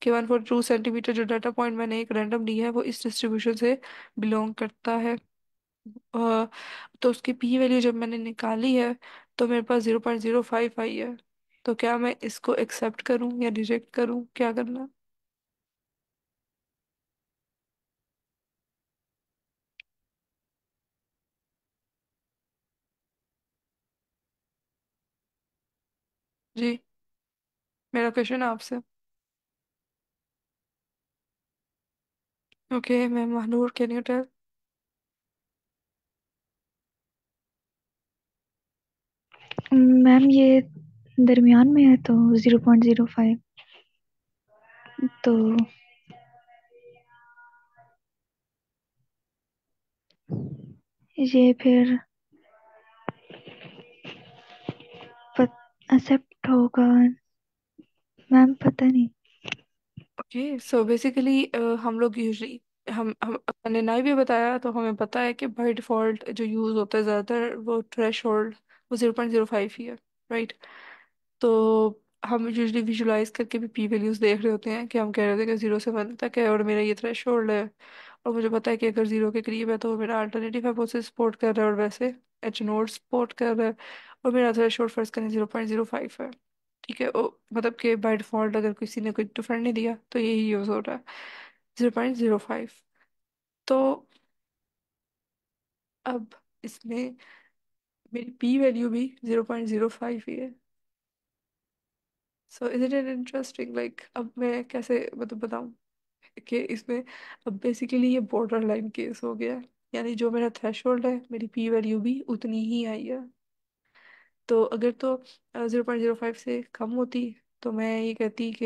कि वन फोर्टी टू सेंटीमीटर जो डाटा पॉइंट मैंने एक रैंडम लिया है वो इस डिस्ट्रीब्यूशन से बिलोंग करता है तो उसकी पी वैल्यू जब मैंने निकाली है तो मेरे पास जीरो पॉइंट जीरो फाइव आई है तो क्या मैं इसको एक्सेप्ट करूं या रिजेक्ट करूं क्या करना जी मेरा क्वेश्चन आपसे ओके मैं मानूर कैन यू टेल मैम ये दरमियान में है तो ज़ीरो पॉइंट ज़ीरो फाइव तो ये फिर एक्सेप्ट होगा मैम पता नहीं ओके सो बेसिकली हम लोग यूजली हम हम ने ना भी बताया तो हमें पता है कि बाई डिफॉल्ट जो यूज़ होता है ज़्यादातर वो थ्रेश होल्ड वो जीरो पॉइंट जीरो फाइव ही है राइट तो हम यूजली विजुलाइज करके भी पी वैल्यूज देख रहे होते हैं कि हम कह रहे थे कि जीरो से वन तक है और मेरा ये थ्रेश होल्ड है और मुझे पता है कि अगर जीरो के करीब है तो वो मेरा अल्टरनेटिव है वो उसे सपोर्ट कर रहा है और वैसे एच नोट सपोर्ट कर रहा है और मेरा थ्रेश होल्ड फर्स्ट करें जीरो पॉइंट जीरो फाइव है ठीक है ओ, मतलब कि बाई डिफॉल्ट अगर किसी ने कोई डिफरेंट नहीं दिया तो यही यूज हो रहा है जीरो पॉइंट जीरो फाइव तो अब इसमें मेरी पी वैल्यू भी जीरो पॉइंट जीरो फाइव ही है so is it an interesting like अब मैं कैसे मतलब बताऊँ कि इसमें अब बेसिकली ये बॉर्डर लाइन केस हो गया यानी जो मेरा थ्रेश होल्ड है मेरी पी वैल्यू भी उतनी ही आई है तो अगर तो जीरो पॉइंट जीरो फाइव से कम होती तो मैं ये कहती कि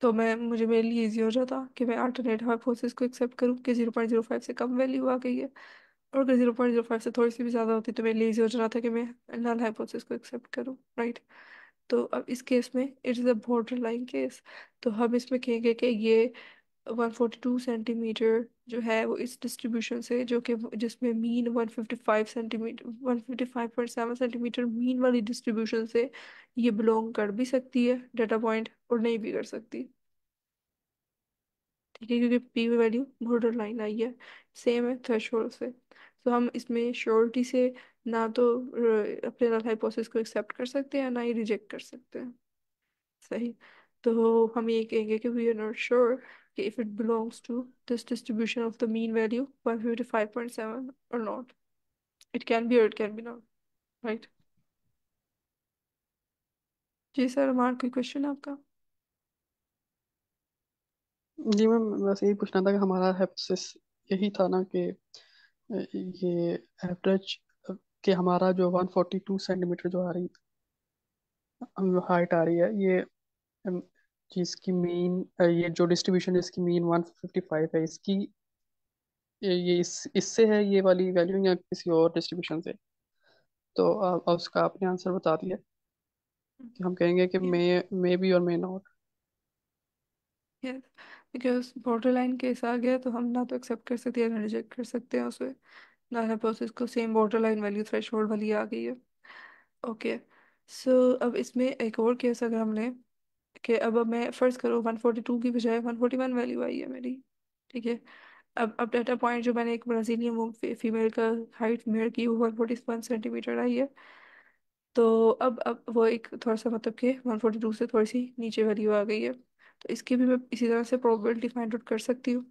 तो मैं मुझे मेरे लिए ईजी हो जाता कि मैं अल्टरनेट हाई फोर्सेस को एक्सेप्ट करूँ कि जीरो पॉइंट जीरो फाइव से कम वैल्यू आ गई है और अगर जीरो पॉइंट जीरो फाइव से थोड़ी सी भी ज़्यादा होती तो मेरे लिए ईजी हो जाना था कि मैं नल हाइपोथेसिस को एक्सेप्ट करूँ राइट तो अब इस केस में it is a border line case तो हम इसमें कहेंगे कि ये वन फोर्टी टू सेंटीमीटर जो है वो इस डिस्ट्रीब्यूशन से जो कि जिसमें mean one fifty five centimetre one fifty five point seven centimetre mean वाली डिस्ट्रीब्यूशन से ये बिलोंग कर भी सकती है डेटा पॉइंट और नहीं भी कर सकती ठीक है क्योंकि पी वैल्यू बॉर्डर लाइन आई है सेम है थ्रेशोल्ड से तो हम इसमें श्योरिटी से ना तो अपने हाइपोसिस को एक्सेप्ट कर सकते हैं ना ही रिजेक्ट कर सकते हैं सही तो हम ये कहेंगे कि वी आर नॉट श्योर कि if it belongs to this distribution of the mean value one fifty five point seven और नॉट इट कैन बी और it can be not right जी सर हमारा कोई क्वेश्चन आपका जी मैम बस यही पूछना था कि हमारा हेप्सिस यही था ना कि ये एवरेज कि हमारा जो 142 सेंटीमीटर जो आ रही हाइट आ रही है ये जिसकी मीन ये जो डिस्ट्रीब्यूशन है इसकी फिफ्टी 155 है इसकी ये इस इससे है ये वाली वैल्यू या किसी और डिस्ट्रीब्यूशन से तो आ, उसका आपने आंसर बता दिया कि हम कहेंगे कि मे मे बी और may not because border line case आ गया तो हम ना तो एक्सेप्ट कर सकते हैं ना रिजेक्ट कर सकते हैं उसमें ना प्रोसेस को same border line value thresh वाली आ गई है ओके okay. सो so, अब इसमें एक और केस अगर हमने कि अब मैं फर्ज करो 142 की बजाय 141 वैल्यू आई है मेरी ठीक है अब अब डाटा पॉइंट जो मैंने एक ब्राज़ीलियन वो फीमेल का हाइट मेयर की वो 141 सेंटीमीटर आई है तो अब अब वो एक थोड़ा सा मतलब कि 142 से थोड़ी सी नीचे वैल्यू आ गई है तो इसकी भी मैं इसी तरह से प्रोबेबिलिटी फाइंड आउट कर सकती हूँ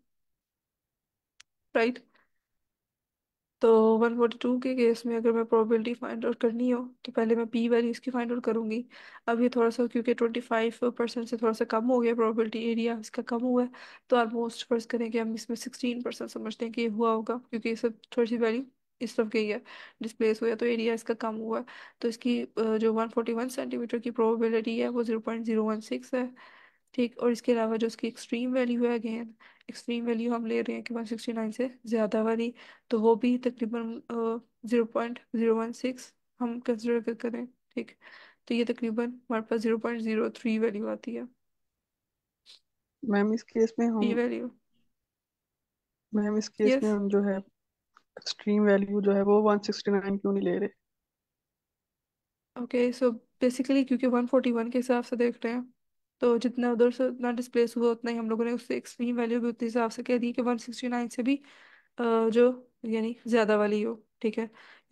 राइट right? तो 142 के केस में अगर मैं प्रोबेबिलिटी फाइंड आउट करनी हो तो पहले मैं पी वैल्यू इसकी फाइंड आउट करूंगी अब ये थोड़ा सा क्योंकि 25 परसेंट से थोड़ा सा कम हो गया प्रोबेबिलिटी एरिया इसका कम हुआ है तो ऑलमोस्ट फर्स्ट करें कि हम इसमें 16 परसेंट समझते हैं कि ये हुआ होगा क्योंकि ये सब थोड़ी सी वैल्यू इस तरफ गई है डिस्प्लेस हुआ तो एरिया इसका कम हुआ है तो इसकी वन जो 141 सेंटीमीटर की प्रोबेबिलिटी है वो 0.016 है ठीक और इसके अलावा जो उसकी एक्सट्रीम वैल्यू है अगेन एक्सट्रीम वैल्यू हम ले रहे हैं कि 169 से ज़्यादा वाली तो वो भी तकरीबन zero point zero one six हम कंसिडर कर करें ठीक तो ये तकरीबन हमारे पास zero point zero three value आती है मैम इस केस में हम वैल्यू मैम इस केस yes. में हम जो है एक्सट्रीम वैल्यू जो है वो 169 क्यों नहीं ले रहे ओके सो बेसिकली क्योंकि 141 के हिसाब से देख रहे हैं तो जितना उधर से उतना डिस्प्लेस हुआ उतना ही हम लोगों ने उससे एक्सट्रीम वैल्यू भी उतने हिसाब से कह दी कि वन सिक्सटी नाइन से भी जो यानी ज़्यादा वाली हो ठीक है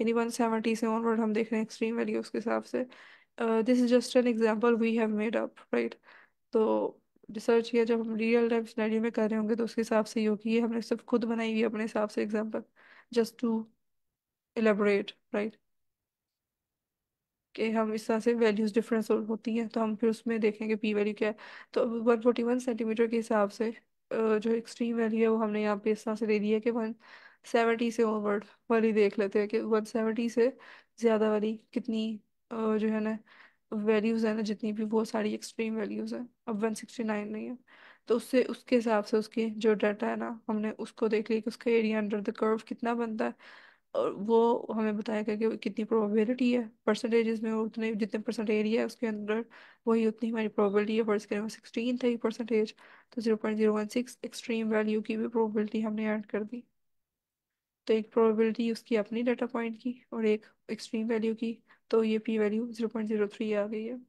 यानी वन सेवेंटी से ऑनवर्ड हम देख रहे हैं एक्सट्रीम वैल्यू उसके हिसाब से this is just an example we have made up right तो रिसर्च किया जब हम रियल टाइम स्टडी में कर रहे होंगे तो उसके हिसाब से ही होगी ये हमने सिर्फ खुद बनाई हुई है अपने हिसाब से example just to elaborate right कि हम इस तरह से वैल्यूज डिफरेंस होती हैं तो हम फिर उसमें देखेंगे पी वैल्यू क्या है तो वन फोर्टी वन सेंटीमीटर के हिसाब से जो एक्सट्रीम वैल्यू है वो हमने यहाँ पे इस तरह से दे दी है कि वन सेवेंटी से ओवर वाली देख लेते हैं कि वन सेवेंटी से ज़्यादा वाली कितनी जो है ना वैल्यूज़ है ना जितनी भी वो सारी एक्सट्रीम वैल्यूज़ हैं अब वन सिक्सटी नाइन नहीं है तो उससे उसके हिसाब से उसकी जो डाटा है ना हमने उसको देख लिया कि उसका एरिया अंडर द कर्व कितना बनता है वो हमें बताएगा कि कितनी प्रोबेबिलिटी है परसेंटेजेस में उतने जितने परसेंट एरिया है उसके अंदर वही उतनी हमारी प्रोबेबिलिटी है फर्स्ट करें सिक्सटीन थी परसेंटेज तो zero point zero one six extreme value की भी प्रोबेबिलिटी हमने ऐड कर दी तो एक प्रोबेबिलिटी उसकी अपनी डाटा पॉइंट की और एक एक्सट्रीम वैल्यू की तो ये P value zero point zero three आ गई है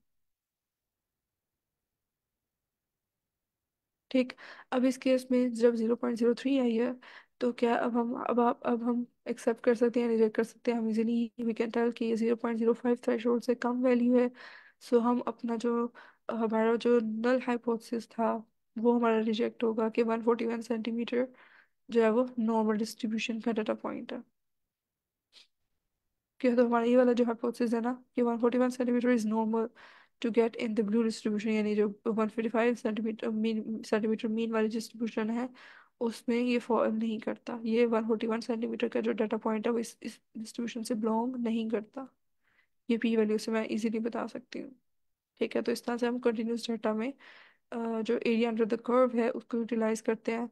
ठीक अब इस केस में जब जीरो पॉइंट जीरो थ्री आई है तो क्या अब हम अब आप अब हम एक्सेप्ट कर सकते हैं रिजेक्ट कर सकते हैं हम इजीली वी कैन टेल कि ये zero point zero five threshold से कम वैल्यू है सो हम अपना जो हमारा जो नल हाइपोथेसिस था वो हमारा रिजेक्ट होगा कि वन फोर्टी वन सेंटीमीटर जो है वो नॉर्मल डिस्ट्रीब्यूशन का डाटा पॉइंट है क्या तो हमारा ये वाला जो हाइपोथेसिस है ना कि one forty one centimetre is normal to get in the blue distribution यानी जो one fifty five centimetre mean centimetre mean वाली डिस्ट्रीब्यूशन है उसमें ये फॉल नहीं करता ये 141 सेंटीमीटर का जो डाटा पॉइंट है वो इस इस डिस्ट्रीब्यूशन से बिलोंग नहीं करता ये पी वैल्यू से मैं इजीली बता सकती हूँ ठीक है तो इस तरह से हम कंटिन्यूस डाटा में जो एरिया अंडर द कर्व है उसको यूटिलाइज करते हैं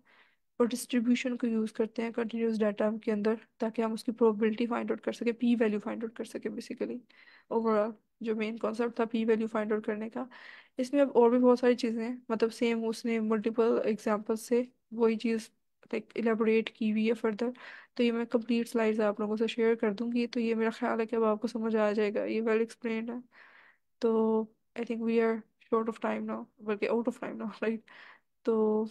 और डिस्ट्रीब्यूशन को यूज़ करते हैं कंटिन्यूस डाटा के अंदर ताकि हम उसकी प्रोबेबिलिटी फाइंड आउट कर सके पी वैल्यू फाइंड आउट कर सके बेसिकली ओवरऑल जो मेन कॉन्सेप्ट था पी वैल्यू फाइंड आउट करने का इसमें अब और भी बहुत सारी चीज़ें हैं मतलब सेम उसने मल्टीपल एग्जाम्पल से वही चीज़ लाइक एलेबोरेट की हुई है फर्दर तो ये मैं कंप्लीट स्लाइड्स आप लोगों से शेयर कर दूंगी तो ये मेरा ख्याल है कि अब आपको समझ आ जाएगा ये वेल एक्सप्लेन है तो I think we are short of time now बल्कि out of time now right तो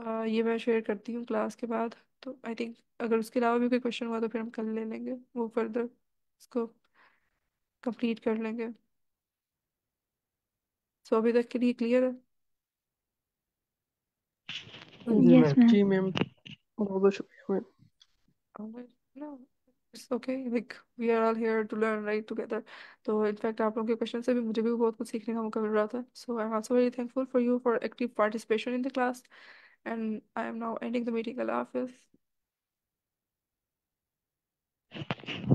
आ, ये मैं शेयर करती हूँ क्लास के बाद तो आई थिंक अगर उसके अलावा भी कोई क्वेश्चन हुआ तो फिर हम कल ले लेंगे वो फर्दर उसको कंप्लीट कर लेंगे सो so, अभी तक के लिए क्लियर है Yes, ma'am. Ma oh, no, it's okay. Like we are all here to learn, right, together. So in fact, questions I to So I'm also very thankful for you for active participation in the class. And I am now ending the meeting. Allah Hafiz. Thank